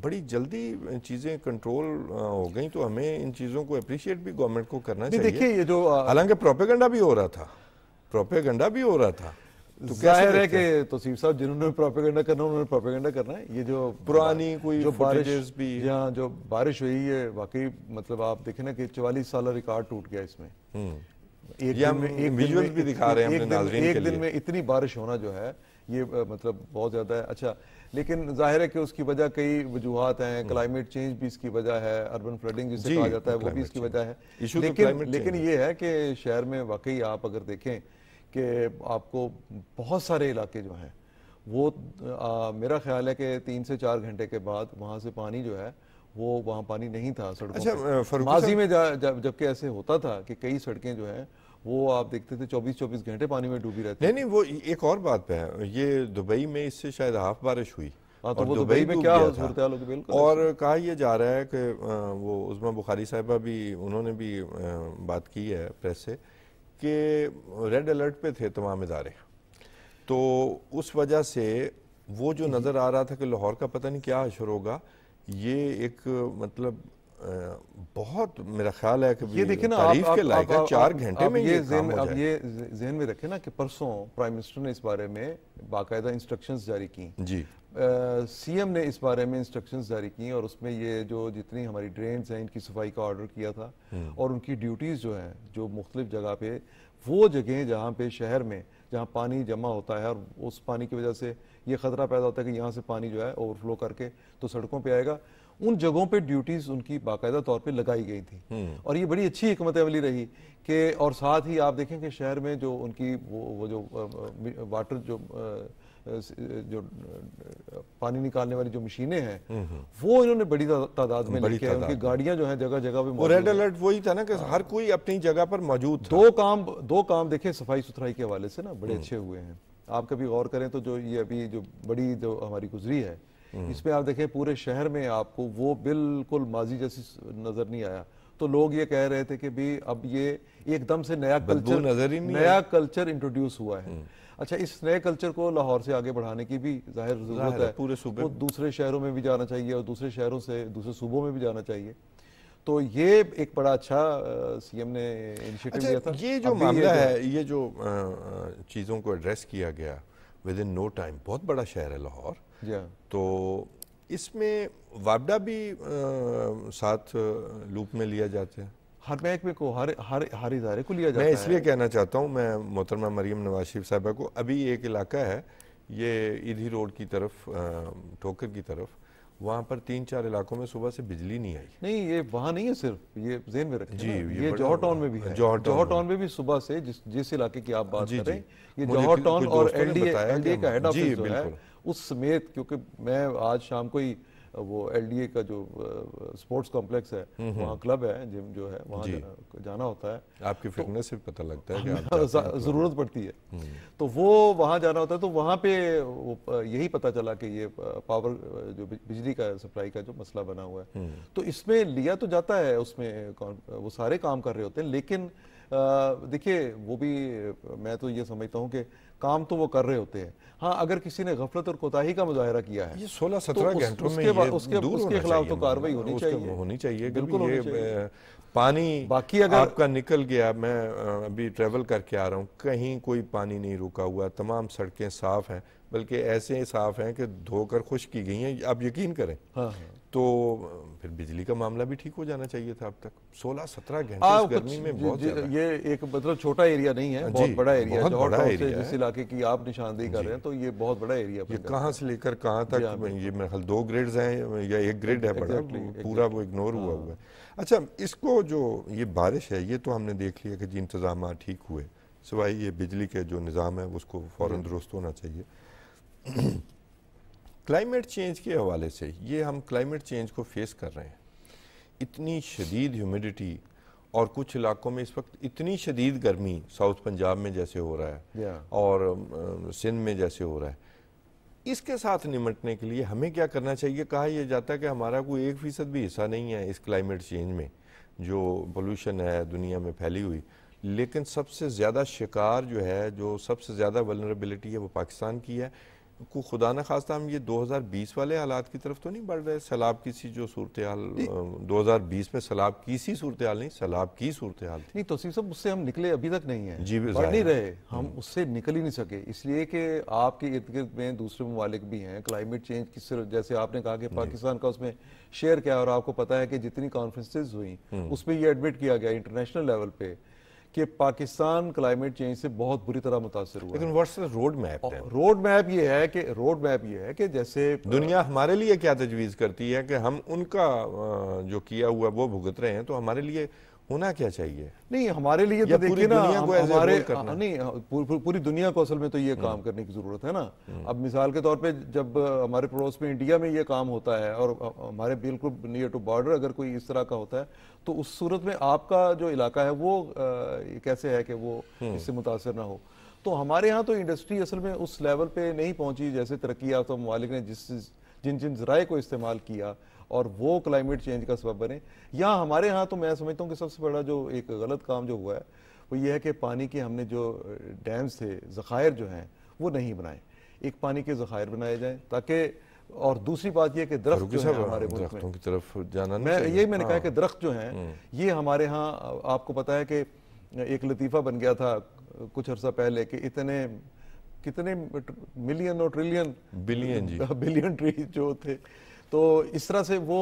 बड़ी जल्दी चीज़ें कंट्रोल हो गई तो हमें इन चीज़ों को अप्रिशिएट भी गवर्नमेंट को करना चाहिए देखिए ये जो हालांकि प्रोपेगेंडा भी हो रहा था प्रोपेगेंडा भी हो रहा था तो जाहिर है कि तोसीफ साहब जिन्होंने प्रोपेगेंडा करना उन्होंने प्रोपेगेंडा करना है ये जो पुरानी कोई जो बारिश भी यहाँ जो बारिश हुई है वाकई मतलब आप देखें ना कि चवालीस साल रिकॉर्ड टूट गया इसमें हम्म। एक दिन में एक विजुअल भी दिखा रहे हैं एक, अपने नाजरीन एक दिन में इतनी बारिश होना जो है ये मतलब बहुत ज़्यादा है अच्छा लेकिन जाहिर है कि उसकी वजह कई वजूहत हैं क्लाइमेट हम्म। चेंज भी इसकी वजह है अर्बन फ्लडिंग जिसे कहा जाता है वो भी इसकी वजह है तो लेकिन लेकिन ये है कि शहर में वाकई आप अगर देखें कि आपको बहुत सारे इलाके जो हैं वो आ, मेरा ख्याल है कि तीन से चार घंटे के बाद वहाँ से पानी जो है वो वहाँ पानी नहीं था सड़कों अच्छा, माजी में जबकि ऐसे होता था कि कई सड़कें जो हैं वो आप देखते थे 24-24 घंटे पानी में डूबी रहती नहीं नहीं वो एक और बात पे है ये दुबई में इससे शायद हाफ बारिश हुई आ, हाँ, तो और दुबई में क्या सूरत बिल्कुल और कहा यह जा रहा है कि वो उजमा बुखारी साहिबा भी उन्होंने भी बात की है प्रेस से कि रेड अलर्ट पे थे तमाम इदारे तो उस वजह से वो जो हम्म। नज़र आ रहा था कि लाहौर का पता नहीं क्या अशर होगा ये एक मतलब बहुत मेरा ख्याल है कि ये देखिए ना तारीफ आप, के लायक है चार घंटे में ये जेन अब ये जेन में रखे ना कि परसों प्राइम मिनिस्टर ने इस बारे में बाकायदा इंस्ट्रक्शंस जारी की जी सीएम ने इस बारे में इंस्ट्रक्शंस जारी की और उसमें ये जो जितनी हमारी ड्रेन हैं इनकी सफाई का ऑर्डर किया था हम्म। और उनकी ड्यूटीज़ जो है जो मुख्तलिफ जगह पे वो जगह जहाँ पे शहर में जहाँ पानी जमा होता है और उस पानी की वजह से ये ख़तरा पैदा होता है कि यहाँ से पानी जो है ओवरफ्लो करके तो सड़कों पर आएगा उन जगहों पर ड्यूटीज़ उनकी बाकायदा तौर पर लगाई गई थी हम्म। और ये बड़ी अच्छी हमत अमली रही कि और साथ ही आप देखें कि शहर में जो उनकी वो, वो जो वाटर जो आ, जो पानी निकालने वाली जो मशीनें हैं हम्म, हम्म। वो इन्होंने बड़ी तादाद में लिखी है उनकी गाड़ियां जो है जगह जगह पे रेड अलर्ट वही था ना कि हाँ। हर कोई अपनी जगह पर मौजूद दो काम दो काम देखे सफाई सुथराई के हवाले से ना बड़े हम्म। अच्छे हुए हैं आप कभी गौर करें तो जो ये अभी जो बड़ी जो हमारी गुजरी है इसमें आप देखें पूरे शहर में आपको वो बिल्कुल माजी जैसी नजर नहीं आया तो लोग ये कह रहे थे कि भी अब ये एकदम से नया कल्चर नजर ही नया कल्चर इंट्रोड्यूस हुआ है अच्छा इस नए कल्चर को लाहौर से आगे बढ़ाने की भी जाहिर जरूरत है पूरे सूबे वो दूसरे शहरों में भी जाना चाहिए और दूसरे शहरों से दूसरे सूबों में भी जाना चाहिए तो ये एक बड़ा अच्छा सीएम ने इनिशिएटिव अच्छा, लिया था ये जो मामला है ये जो चीज़ों को एड्रेस किया गया विद इन नो टाइम बहुत बड़ा शहर है लाहौर हाँ। तो इसमें वाबडा भी आ, साथ लूप में लिया जाते हैं हर महकमे को हर हर हर इदारे को लिया जाता मैं इसलिए कहना चाहता हूँ मैं मोहतरमा मरीम नवाज शरीफ साहबा को अभी एक इलाका है ये ईधी रोड की तरफ ठोकर की तरफ वहाँ पर तीन चार इलाकों में सुबह से बिजली नहीं आई नहीं ये वहाँ नहीं है सिर्फ ये जेन में रखें जी ये, जौहर टाउन में भी है जौहर टाउन, टाउन में भी सुबह से जिस जिस इलाके की आप बात कर रहे हैं ये जौहर टाउन और एलडीए एलडीए का हेड ऑफिस जो है उस समेत क्योंकि मैं आज शाम को ही वो एलडीए का जो स्पोर्ट्स कॉम्प्लेक्स है हम्म, हम्म। वहाँ क्लब है जिम जो है वहाँ जा, जाना होता है आपकी फिटनेस तो, से पता लगता है कि हाँ, ज़रूरत पड़ती है हम्म। तो वो वहाँ जाना होता है तो वहाँ पे यही पता चला कि ये पावर जो बिजली का सप्लाई का जो मसला बना हुआ है तो इसमें लिया तो जाता है उसमें वो सारे काम कर रहे होते हैं लेकिन देखिए वो भी मैं तो ये समझता हूँ कि काम तो वो कर रहे होते हैं हाँ अगर किसी ने गफलत और कोताही का मुजाहरा किया है सोलह तो सत्रह घंटों में उसके, उसके, खिलाफ तो कार्रवाई होनी चाहिए होनी चाहिए बिल्कुल पानी बाकी अगर आपका निकल गया मैं अभी ट्रेवल करके आ रहा हूँ कहीं कोई पानी नहीं रुका हुआ तमाम सड़कें साफ हैं बल्कि ऐसे साफ हैं कि धोकर खुश की गई हैं आप यकीन करें हाँ।, हाँ। तो फिर बिजली का मामला भी ठीक हो जाना चाहिए था अब तक 16-17 घंटे हाँ, इस गर्मी में बहुत जी, ये एक मतलब छोटा एरिया नहीं है हाँ, बहुत बड़ा एरिया बहुत बड़ा एरिया जिस इलाके की आप निशानदेही कर रहे हैं तो ये बहुत बड़ा एरिया ये कहाँ से लेकर कहाँ तक हाँ, ये मेरे ख्याल दो ग्रेड्स हैं या एक ग्रेड है बड़ा पूरा वो इग्नोर हुआ हुआ है अच्छा इसको जो ये बारिश है ये तो हमने देख लिया कि जी इंतजाम ठीक हुए सिवाय ये बिजली के जो निज़ाम है उसको फ़ौर दुरुस्त होना चाहिए क्लाइमेट चेंज के हवाले से ये हम क्लाइमेट चेंज को फेस कर रहे हैं इतनी शदीद ह्यूमिडिटी और कुछ इलाकों में इस वक्त इतनी शदीद गर्मी साउथ पंजाब में जैसे हो रहा है और सिंध में जैसे हो रहा है इसके साथ निमटने के लिए हमें क्या करना चाहिए कहा यह जाता है कि हमारा कोई एक फ़ीसद भी हिस्सा नहीं है इस क्लाइमेट चेंज में जो पोल्यूशन है दुनिया में फैली हुई लेकिन सबसे ज़्यादा शिकार जो है जो सबसे ज़्यादा वलनरेबिलिटी है वो पाकिस्तान की है को खुदा न खास्ता हम ये 2020 वाले हालात की तरफ तो नहीं बढ़ रहे सैलाब की सी जो सूरत हाल दो हज़ार बीस में सैलाब की सी सूरत हाल नहीं सैलाब की सूरत हाल नहीं तो सब उससे हम निकले अभी तक नहीं है जी बढ़ नहीं रहे हम हम्म। उससे निकल ही नहीं सके इसलिए कि आपके इर्द गिर्द में दूसरे ममालिक भी हैं क्लाइमेट चेंज किस जैसे आपने कहा कि पाकिस्तान का उसमें शेयर क्या और आपको पता है कि जितनी कॉन्फ्रेंसेज हुई हम्म। उसमें ये एडमिट किया गया इंटरनेशनल लेवल पर कि पाकिस्तान क्लाइमेट चेंज से बहुत बुरी तरह मुतासर हुआ लेकिन what's road map road map ये है कि रोड मैप ये है कि जैसे दुनिया हमारे लिए क्या तजवीज़ करती है कि हम उनका जो किया हुआ वो भुगत रहे हैं तो हमारे लिए होना क्या चाहिए नहीं हमारे लिए तो देखिए ना दुनिया को हमारे करना। नहीं पूरी पूर, पूरी दुनिया को असल में तो ये काम हम्म। करने की जरूरत है ना हम्म। अब मिसाल के तौर पे जब हमारे पड़ोस में इंडिया में ये काम होता है और हमारे बिल्कुल नियर टू बॉर्डर अगर कोई इस तरह का होता है तो उस सूरत में आपका जो इलाका है वो आ, कैसे है कि वो हम्म। इससे मुतासर ना हो तो हमारे यहाँ तो इंडस्ट्री असल में उस लेवल पे नहीं पहुंची जैसे तरक्की या तो ने जिस जिन जिन जराए को इस्तेमाल किया और वो क्लाइमेट चेंज का सबब बने यहाँ हमारे यहाँ तो मैं समझता हूँ कि सबसे बड़ा जो एक गलत काम जो हुआ है वो ये है कि पानी के हमने जो डैम्स थे ज़खायर जो हैं वो नहीं बनाए एक पानी के ज़खायर बनाए जाएँ ताकि और दूसरी बात यह कि दरख्त जो है हमारे दरख्तों की तरफ जाना मैं यही मैंने कहा हाँ। कि दरख्त जो हैं हम्म। ये हमारे यहाँ आपको पता है कि एक लतीफ़ा बन गया था कुछ अर्सा पहले कि इतने कितने मिलियन और ट्रिलियन बिलियन जी बिलियन ट्री जो थे तो इस तरह से वो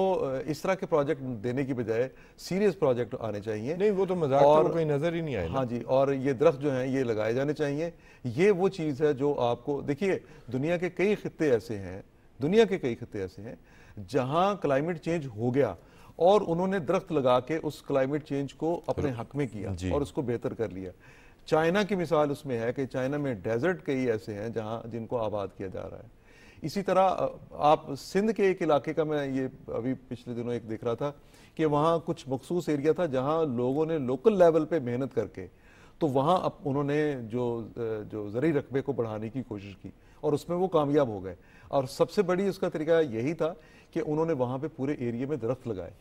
इस तरह के प्रोजेक्ट देने की बजाय सीरियस प्रोजेक्ट आने चाहिए नहीं वो तो मजाक तो और कोई नजर ही नहीं आया हाँ जी और ये दरख्त जो है ये लगाए जाने चाहिए ये वो चीज़ है जो आपको देखिए दुनिया के कई खत्े ऐसे हैं दुनिया के कई खत्े ऐसे हैं जहां क्लाइमेट चेंज हो गया और उन्होंने दरख्त लगा के उस क्लाइमेट चेंज को अपने हक में किया और उसको बेहतर कर लिया चाइना की मिसाल उसमें है कि चाइना में डेजर्ट कई ऐसे हैं जहां जिनको आबाद किया जा रहा है इसी तरह आप सिंध के एक इलाके का मैं ये अभी पिछले दिनों एक देख रहा था कि वहाँ कुछ मखसूस एरिया था जहाँ लोगों ने लोकल लेवल पे मेहनत करके तो वहाँ अब उन्होंने जो जो ज़रूरी रकबे को बढ़ाने की कोशिश की और उसमें वो कामयाब हो गए और सबसे बड़ी उसका तरीका यही था कि उन्होंने वहाँ पर पूरे एरिए में दरख्त लगाए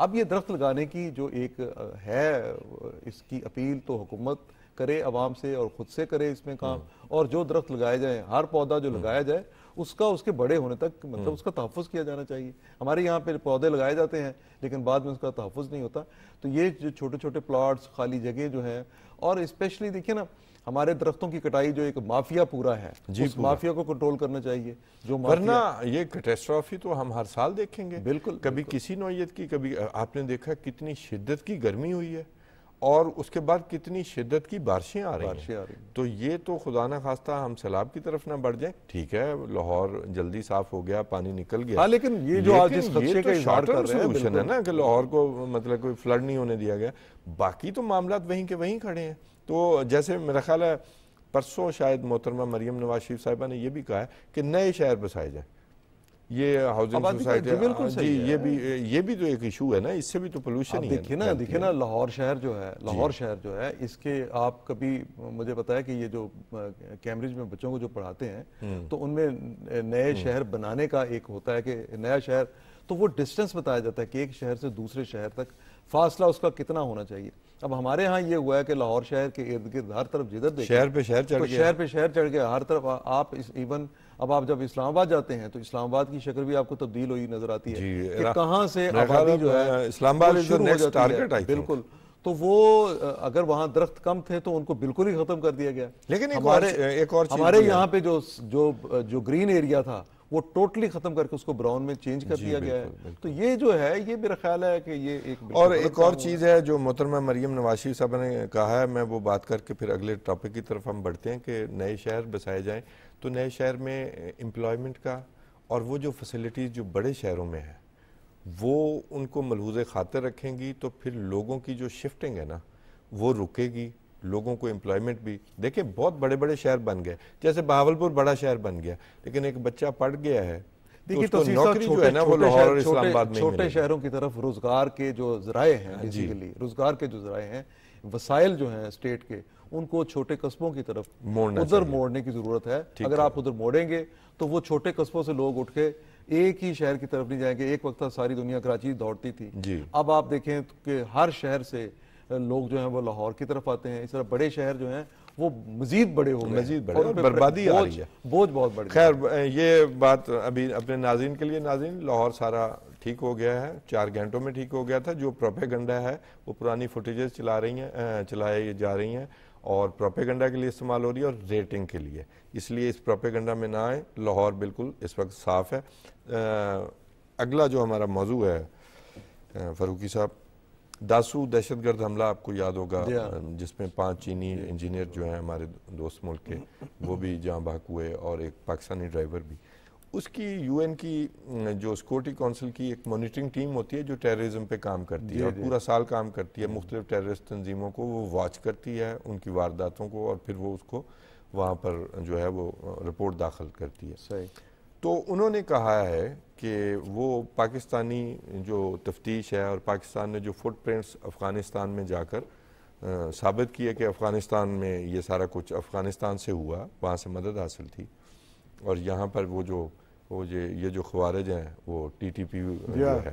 अब ये दरख्त लगाने की जो एक है इसकी अपील तो हुकूमत करे आवाम से और ख़ुद से करे इसमें काम हम्म। और जो दरख्त लगाए जाए हर पौधा जो हम्म। लगाया जाए उसका उसके बड़े होने तक मतलब हम्म। उसका तहफ़ किया जाना चाहिए हमारे यहाँ पे पौधे लगाए जाते हैं लेकिन बाद में उसका तहफ़ नहीं होता तो ये जो छोटे छोटे प्लाट्स खाली जगह जो हैं और स्पेशली देखिए ना हमारे दरख्तों की कटाई जो एक माफिया पूरा है जी उस माफिया को कंट्रोल करना चाहिए जो वरना ये कैटेस्ट्रॉफी तो हम हर साल देखेंगे बिल्कुल कभी बिल्कुल। किसी नोयत की कभी आपने देखा कितनी शिद्दत की गर्मी हुई है और उसके बाद कितनी शिद्दत की बारिशें आ रही हैं है। तो ये तो खुदा ना खास्ता हम सैलाब की तरफ ना बढ़ जाए ठीक है लाहौर जल्दी साफ हो गया पानी निकल गया हाँ, लेकिन ये जो आज इस खदशे का तो कर रहे है ना कि लाहौर को मतलब कोई फ्लड नहीं होने दिया गया बाकी तो मामला वहीं के वहीं खड़े हैं तो जैसे मेरा ख्याल है परसों शायद मोहतरमा मरियम नवाज शरीफ साहिबा ने यह भी कहा है कि नए शहर बसाए जाए ये हाउसिंग सोसाइटी बिल्कुल हाँ सही जी, है। ये भी ये भी तो एक इशू है ना इससे भी तो पोल्यूशन ही देखिए ना देखिए ना लाहौर शहर जो है लाहौर शहर जो है इसके आप कभी मुझे पता है कि ये जो कैम्ब्रिज में बच्चों को जो पढ़ाते हैं हम्म। तो उनमें नए हम्म। शहर बनाने का एक होता है कि नया शहर तो वो डिस्टेंस बताया जाता है कि एक शहर से दूसरे शहर तक फासला उसका कितना होना चाहिए अब हमारे यहाँ ये हुआ है कि लाहौर शहर के इर्द गिर्द हर तरफ जिधर शहर पे शहर चढ़ तो शहर पे शहर चढ़ गया हर तरफ आप इस इवन अब आप जब इस्लामाबाद जाते हैं तो इस्लामाबाद की शक्ल भी आपको तब्दील हुई नजर आती है कहाँ से आबादी जो है इस्लामाबाद बिल्कुल तो वो अगर वहां दरख्त कम थे तो उनको बिल्कुल ही खत्म कर दिया गया लेकिन एक हमारे और, एक और हमारे यहाँ पे जो जो जो ग्रीन एरिया था वो टोटली खत्म करके उसको ब्राउन में चेंज कर दिया गया है तो ये जो है ये मेरा ख्याल है कि ये एक और एक और चीज़ है जो मोहतरमा मरियम नवाशी साहब ने कहा है मैं वो बात करके फिर अगले टॉपिक की तरफ हम बढ़ते हैं कि नए शहर बसाए जाएं तो नए शहर में एम्प्लॉयमेंट का और वो जो फैसिलिटीज़ जो बड़े शहरों में है वो उनको मलहूज खातर रखेंगी तो फिर लोगों की जो शिफ्टिंग है ना वो रुकेगी लोगों को एम्प्लॉयमेंट भी देखें बहुत बड़े बड़े शहर बन गए जैसे बहावलपुर बड़ा शहर बन गया लेकिन एक बच्चा पढ़ गया है तो देखिए तो, तो नौकरी जो है ना वो लाहौर और इस्लामाबाद में छोटे शहरों की तरफ रोजगार के जो जराए हैं बेसिकली रोजगार के जो जराए हैं वसाइल जो हैं स्टेट के उनको छोटे कस्बों की तरफ उधर मोड़ने की जरूरत है अगर आप उधर मोड़ेंगे तो वो छोटे कस्बों से लोग उठ के एक ही शहर की तरफ नहीं जाएंगे एक वक्त सारी दुनिया कराची दौड़ती थी अब आप देखें कि हर शहर से लोग जो है वो लाहौर की तरफ आते हैं इस तरह बड़े शहर जो हैं वो मजीद बड़े हो मजीद बड़े बर्बादी आ रही है बोझ बहुत बड़ी खैर ये बात अभी अपने नाजीन के लिए नाजीन लाहौर सारा ठीक हो गया है चार घंटों में ठीक हो गया था जो प्रोपेगंडा है वो पुरानी फुटेजेस चला रही हैं चलाए जा रही हैं और प्रोपेगंडा के लिए इस्तेमाल हो रही है और रेटिंग के लिए इसलिए इस प्रोपेगंडा में ना आए लाहौर बिल्कुल इस वक्त साफ़ है आ, अगला जो हमारा मौजू है फरूकी साहब दासू दहशतगर्द हमला आपको याद होगा हाँ। जिसमें पांच चीनी इंजीनियर जो हैं हमारे दोस्त मुल्क के वो भी जहाँ बहक हुए और एक पाकिस्तानी ड्राइवर भी उसकी यूएन की जो सिक्योरिटी काउंसिल की एक मॉनिटरिंग टीम होती है जो टेररिज्म पे काम करती है और पूरा साल काम करती है मुख्तलिफ टेररिस्ट तंजीमों को वो वॉच करती है उनकी वारदातों को और फिर वो उसको वहाँ पर जो है वो रिपोर्ट दाखिल करती है सही तो उन्होंने कहा है कि वो पाकिस्तानी जो तफ्तीश है और पाकिस्तान ने जो फुट प्रिंट्स अफ़गानिस्तान में जाकर साबित किया कि अफ़गानिस्तान में ये सारा कुछ अफ़गानिस्तान से हुआ वहाँ से मदद हासिल थी और यहाँ पर वो जो वो ये ये जो खवारज हैं वो टी टी पी है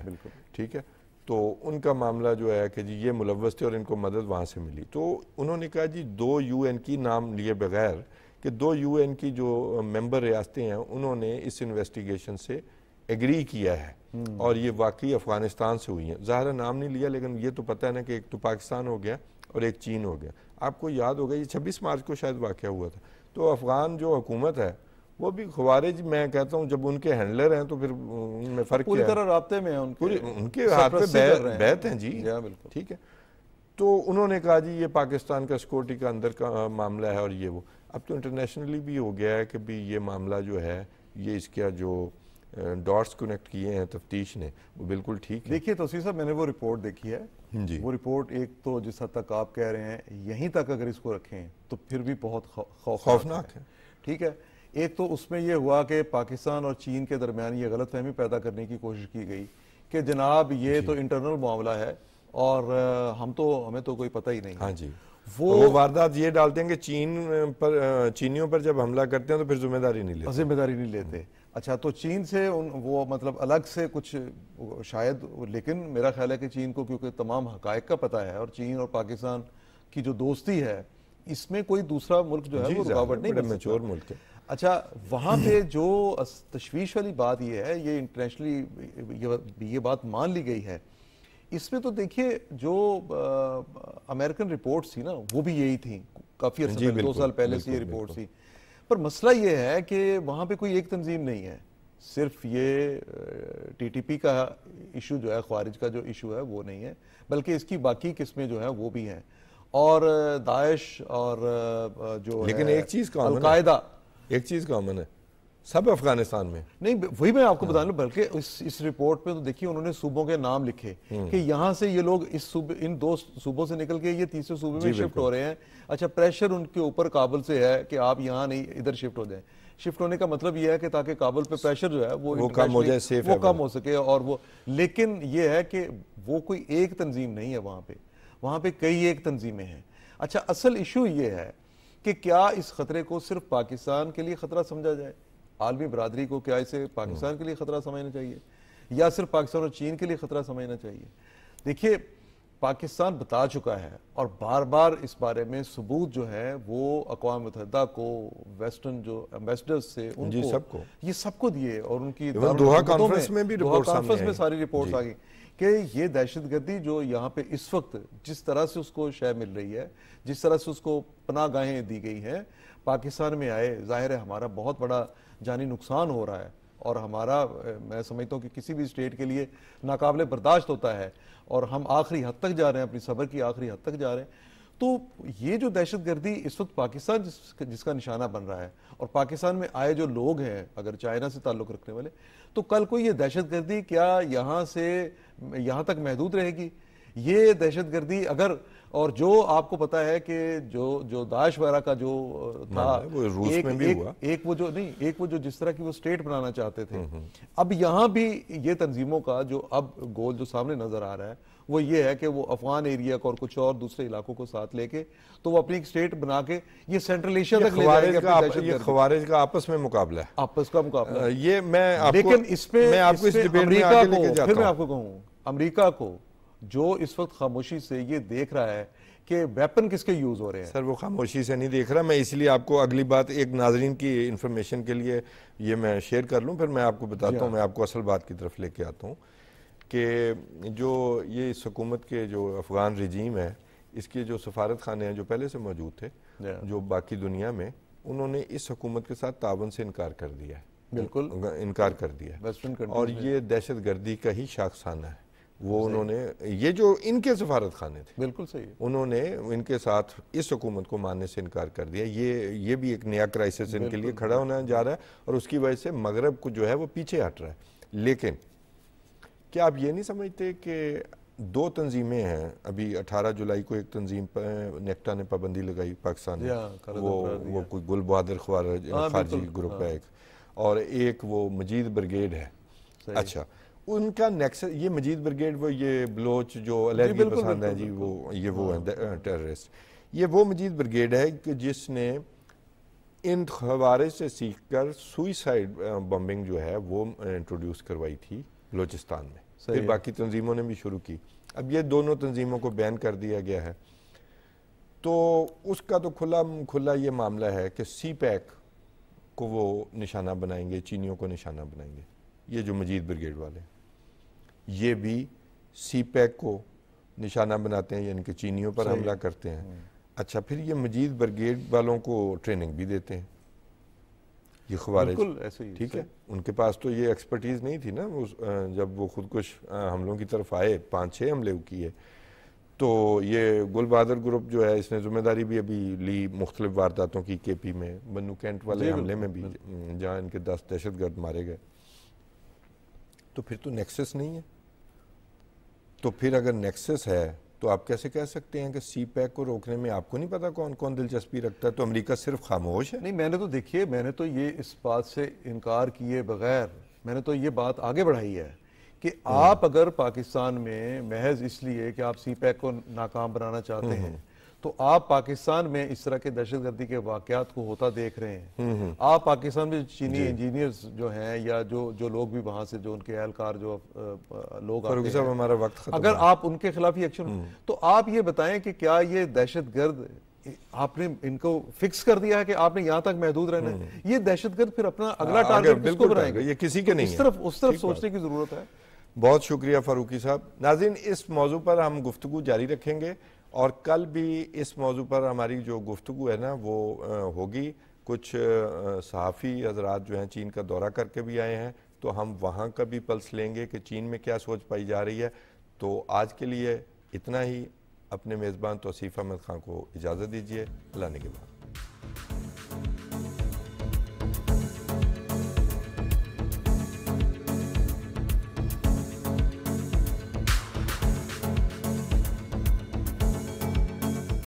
ठीक है तो उनका मामला जो है कि जी ये मुलवस थे और इनको मदद वहाँ से मिली तो उन्होंने कहा जी दो यू एन की नाम लिए बगैर कि दो यू एन की जो मेंबर रियासतें हैं उन्होंने इस इन्वेस्टिगेशन से एग्री किया है हम्म। और ये वाकई अफ़गानिस्तान से हुई हैं ज़ाहरा नाम नहीं लिया लेकिन ये तो पता है ना कि एक तो पाकिस्तान हो गया और एक चीन हो गया आपको याद होगा ये छब्बीस मार्च को शायद वाक़ हुआ था तो अफ़गान जो हुकूमत है वो भी जी मैं कहता हूँ जब उनके हैंडलर हैं तो फिर उनमें फर्क पूरी तरह रबते में उनके उनके हाथ पे बैत हैं जी हाँ, बिल्कुल ठीक है तो उन्होंने कहा जी ये पाकिस्तान का सिक्योरिटी का अंदर का मामला है और ये वो अब तो इंटरनेशनली भी हो गया है कि भी ये मामला जो है ये इसका जो डॉट्स कनेक्ट किए हैं तफ्तीश ने वो बिल्कुल ठीक है देखिए तोसी साहब मैंने वो रिपोर्ट देखी है जी वो रिपोर्ट एक तो जिस हद तक आप कह रहे हैं यहीं तक अगर इसको रखें तो फिर भी बहुत खौफनाक है ठीक है एक तो उसमें यह हुआ कि पाकिस्तान और चीन के दरमियान ये गलत फहमी पैदा करने की कोशिश की गई कि जनाब ये तो इंटरनल मामला है और हम तो हमें तो कोई पता ही नहीं हाँ जी वो, तो वो वारदात ये डालते हैं कि चीन पर चीनियों पर जब हमला करते हैं तो फिर जिम्मेदारी नहीं लेते जिम्मेदारी नहीं लेते अच्छा तो चीन से उन वो मतलब अलग से कुछ शायद लेकिन मेरा ख्याल है कि चीन को क्योंकि तमाम हकायक का पता है और चीन और पाकिस्तान की जो दोस्ती है इसमें कोई दूसरा मुल्क जो है वो रुकावट नहीं मेच्योर मुल्क है अच्छा वहाँ पे जो तशवीश वाली बात ये है ये इंटरनेशनली ये, ये बात मान ली गई है इसमें तो देखिए जो अमेरिकन रिपोर्ट्स थी ना वो भी यही थी काफ़ी अर्से दो साल पहले से ये रिपोर्ट थी पर मसला ये है कि वहाँ पे कोई एक तंजीम नहीं है सिर्फ ये टीटीपी का इशू जो है ख्वारिज का जो इशू है वो नहीं है बल्कि इसकी बाकी किस्में जो है वो भी हैं और दाइश और जो लेकिन एक चीज़ अलकायदा एक चीज़ का अमन है सब अफगानिस्तान में नहीं वही मैं आपको बता दूं बल्कि इस इस रिपोर्ट में तो देखिए उन्होंने सूबों के नाम लिखे हम्म। कि यहाँ से ये लोग इस सूबे इन दो सूबों से निकल के ये तीसरे सूबे में शिफ्ट हो रहे हैं अच्छा प्रेशर उनके ऊपर काबुल से है कि आप यहाँ नहीं इधर शिफ्ट हो जाए शिफ्ट होने का मतलब यह है कि ताकि काबुल पे प्रेशर जो है वो, वो कम हो जाए सेफ वो कम हो सके और वो लेकिन ये है कि वो कोई एक तंजीम नहीं है वहाँ पे वहाँ पे कई एक तंजीमें हैं अच्छा असल इशू ये है कि क्या इस खतरे को सिर्फ पाकिस्तान के लिए खतरा समझा जाए आलमी बरदरी को क्या इसे पाकिस्तान के लिए खतरा समझना चाहिए या सिर्फ पाकिस्तान और चीन के लिए खतरा समझना चाहिए देखिए पाकिस्तान बता चुका है और बार बार इस बारे में सबूत जो है वो अकवा मुतहदा को वेस्टर्न जो एम्बेसडर से उनको सबको ये सबको दिए और उनकी दोहा कॉन्फ्रेंस में, में भी रिपोर्ट्स में सारी रिपोर्ट आ गई कि ये दहशत गर्दी जो यहाँ पे इस वक्त जिस तरह से उसको शय मिल रही है जिस तरह से उसको पना गाहें दी गई हैं पाकिस्तान में आए जाहिर है हमारा बहुत बड़ा जानी नुकसान हो रहा है और हमारा मैं समझता हूँ कि किसी भी स्टेट के लिए नाकबले बर्दाश्त होता है और हम आखिरी हद तक जा रहे हैं अपनी सबर की आखिरी हद तक जा रहे हैं तो ये जो दहशत गर्दी इस वक्त पाकिस्तान जिस, जिसका निशाना बन रहा है और पाकिस्तान में आए जो लोग हैं अगर चाइना से ताल्लुक़ रखने वाले तो कल को ये दहशत गर्दी क्या यहाँ से यहाँ तक महदूद रहेगी ये दहशत गर्दी अगर और जो आपको पता है कि जो जो दाश वगैरह का जो था हाँ, वो रूस एक, में भी एक, हुआ। एक वो जो नहीं एक वो जो जिस तरह की वो स्टेट बनाना चाहते थे हम्म, हम्म। अब यहाँ भी ये तंजीमों का जो अब गोल जो सामने नजर आ रहा है वो ये है कि वो अफगान एरिया को और कुछ और दूसरे इलाकों को साथ लेके तो वो अपनी स्टेट बना के ये सेंट्रल एशिया तक ले जाएंगे खवारिज का आपस में मुकाबला है आपस का मुकाबला ये मैं लेकिन इसमें मैं आपको इस अमेरिका को फिर मैं आपको कहूँ अमेरिका को जो इस वक्त खामोशी से ये देख रहा है कि वेपन किसके यूज़ हो रहे हैं सर वो खामोशी से नहीं देख रहा मैं इसलिए आपको अगली बात एक नाजरीन की इन्फॉर्मेशन के लिए ये मैं शेयर कर लूँ फिर मैं आपको बताता हूँ हाँ। मैं आपको असल बात की तरफ लेके आता हूँ कि जो ये इस हकूमत के जो अफ़गान रजीम है इसके जो सफारत खाने हैं जो पहले से मौजूद थे जो बाकी दुनिया में उन्होंने इस हकूमत के साथ तावन से इनकार कर दिया है बिल्कुल इनकार कर दिया है और ये दहशत गर्दी का ही शाखसाना है वो उन्होंने ये जो इनके सफारत खाने थे बिल्कुल सही उन्होंने इनके साथ इस हुकूमत को मानने से इनकार कर दिया ये ये भी एक नया क्राइसिस इनके लिए खड़ा होना जा रहा है और उसकी वजह से मगरब को जो है वो पीछे हट रहा है लेकिन क्या आप ये नहीं समझते कि दो तंजीमें हैं अभी 18 जुलाई को एक तंजीम नेक्टा ने पाबंदी लगाई पाकिस्तान वो वो कोई गुल बहादुर हाँ, खारजी ग्रुप हाँ। है एक और एक वो मजीद ब्रिगेड है अच्छा उनका नेक्स ये मजीद ब्रिगेड वो ये बलोच जो पसंद है जी वो ये वो है टेररिस्ट हाँ। ये वो मजीद ब्रिगेड है कि जिसने इन खबारे से सीख कर सुइसाइड बम्बिंग जो है वो इंट्रोड्यूस करवाई थी बलोचिस्तान में फिर बाकी तंजीमों ने भी शुरू की अब ये दोनों तंजीमों को बैन कर दिया गया है तो उसका तो खुला खुला ये मामला है कि सी पैक को वो निशाना बनाएंगे चीनियों को निशाना बनाएंगे ये जो मजीद ब्रिगेड वाले ये भी सी पैक को निशाना बनाते हैं यानी कि चीनियों पर हमला करते हैं हम्म। अच्छा फिर ये मजीद ब्रिगेड वालों को ट्रेनिंग भी देते हैं ये ख्वारिज ठीक है उनके पास तो ये एक्सपर्टीज़ नहीं थी ना जब वो खुद कुछ हमलों की तरफ आए पांच छह हमले किए तो ये गुल बहादुर ग्रुप जो है इसने जिम्मेदारी भी अभी ली मुख्तलिफ वारदातों की के पी में बनू कैंट वाले हमले में भी जहाँ इनके दस दहशत गर्द मारे गए तो फिर तो नेक्सस नहीं है तो फिर अगर नेक्सस है तो आप कैसे कह सकते हैं कि सी पैक को रोकने में आपको नहीं पता कौन कौन दिलचस्पी रखता है तो अमेरिका सिर्फ खामोश है नहीं मैंने तो देखिए मैंने तो ये इस बात से इनकार किए बगैर मैंने तो ये बात आगे बढ़ाई है कि हम्म। आप अगर पाकिस्तान में महज इसलिए कि आप सी पैक को नाकाम बनाना चाहते हम्म। हैं तो आप पाकिस्तान में इस तरह के दहशत गर्दी के वाकत को होता देख रहे हैं हम्म, हम्म। आप पाकिस्तान में चीनी इंजीनियर्स जो हैं या जो जो लोग भी वहां से जो उनके एहलकार जो लोग हमारा वक्त अगर आप उनके खिलाफ ही हम्म। एक्शन तो आप ये बताएं कि क्या ये दहशत गर्द आपने इनको फिक्स कर दिया है कि आपने यहाँ तक महदूद रहना है ये गर्द फिर अपना हाँ, अगला टारगेट किसको बनाएंगे ये किसी के तो नहीं तरफ उस तरफ सोचने की जरूरत है बहुत शुक्रिया फारूकी साहब नाजिन इस मौजू पर हम गुफ्तु जारी रखेंगे और कल भी इस मौजू पर हमारी जो गुफ्तु है ना वो होगी कुछ सहाफ़ी हजरात जो हैं चीन का दौरा करके भी आए हैं तो हम वहाँ का भी पल्स लेंगे कि चीन में क्या सोच पाई जा रही है तो आज के लिए इतना ही अपने मेज़बान तोसीफ़ अहमद ख़ान को इजाज़त दीजिए अल्लाह के बाद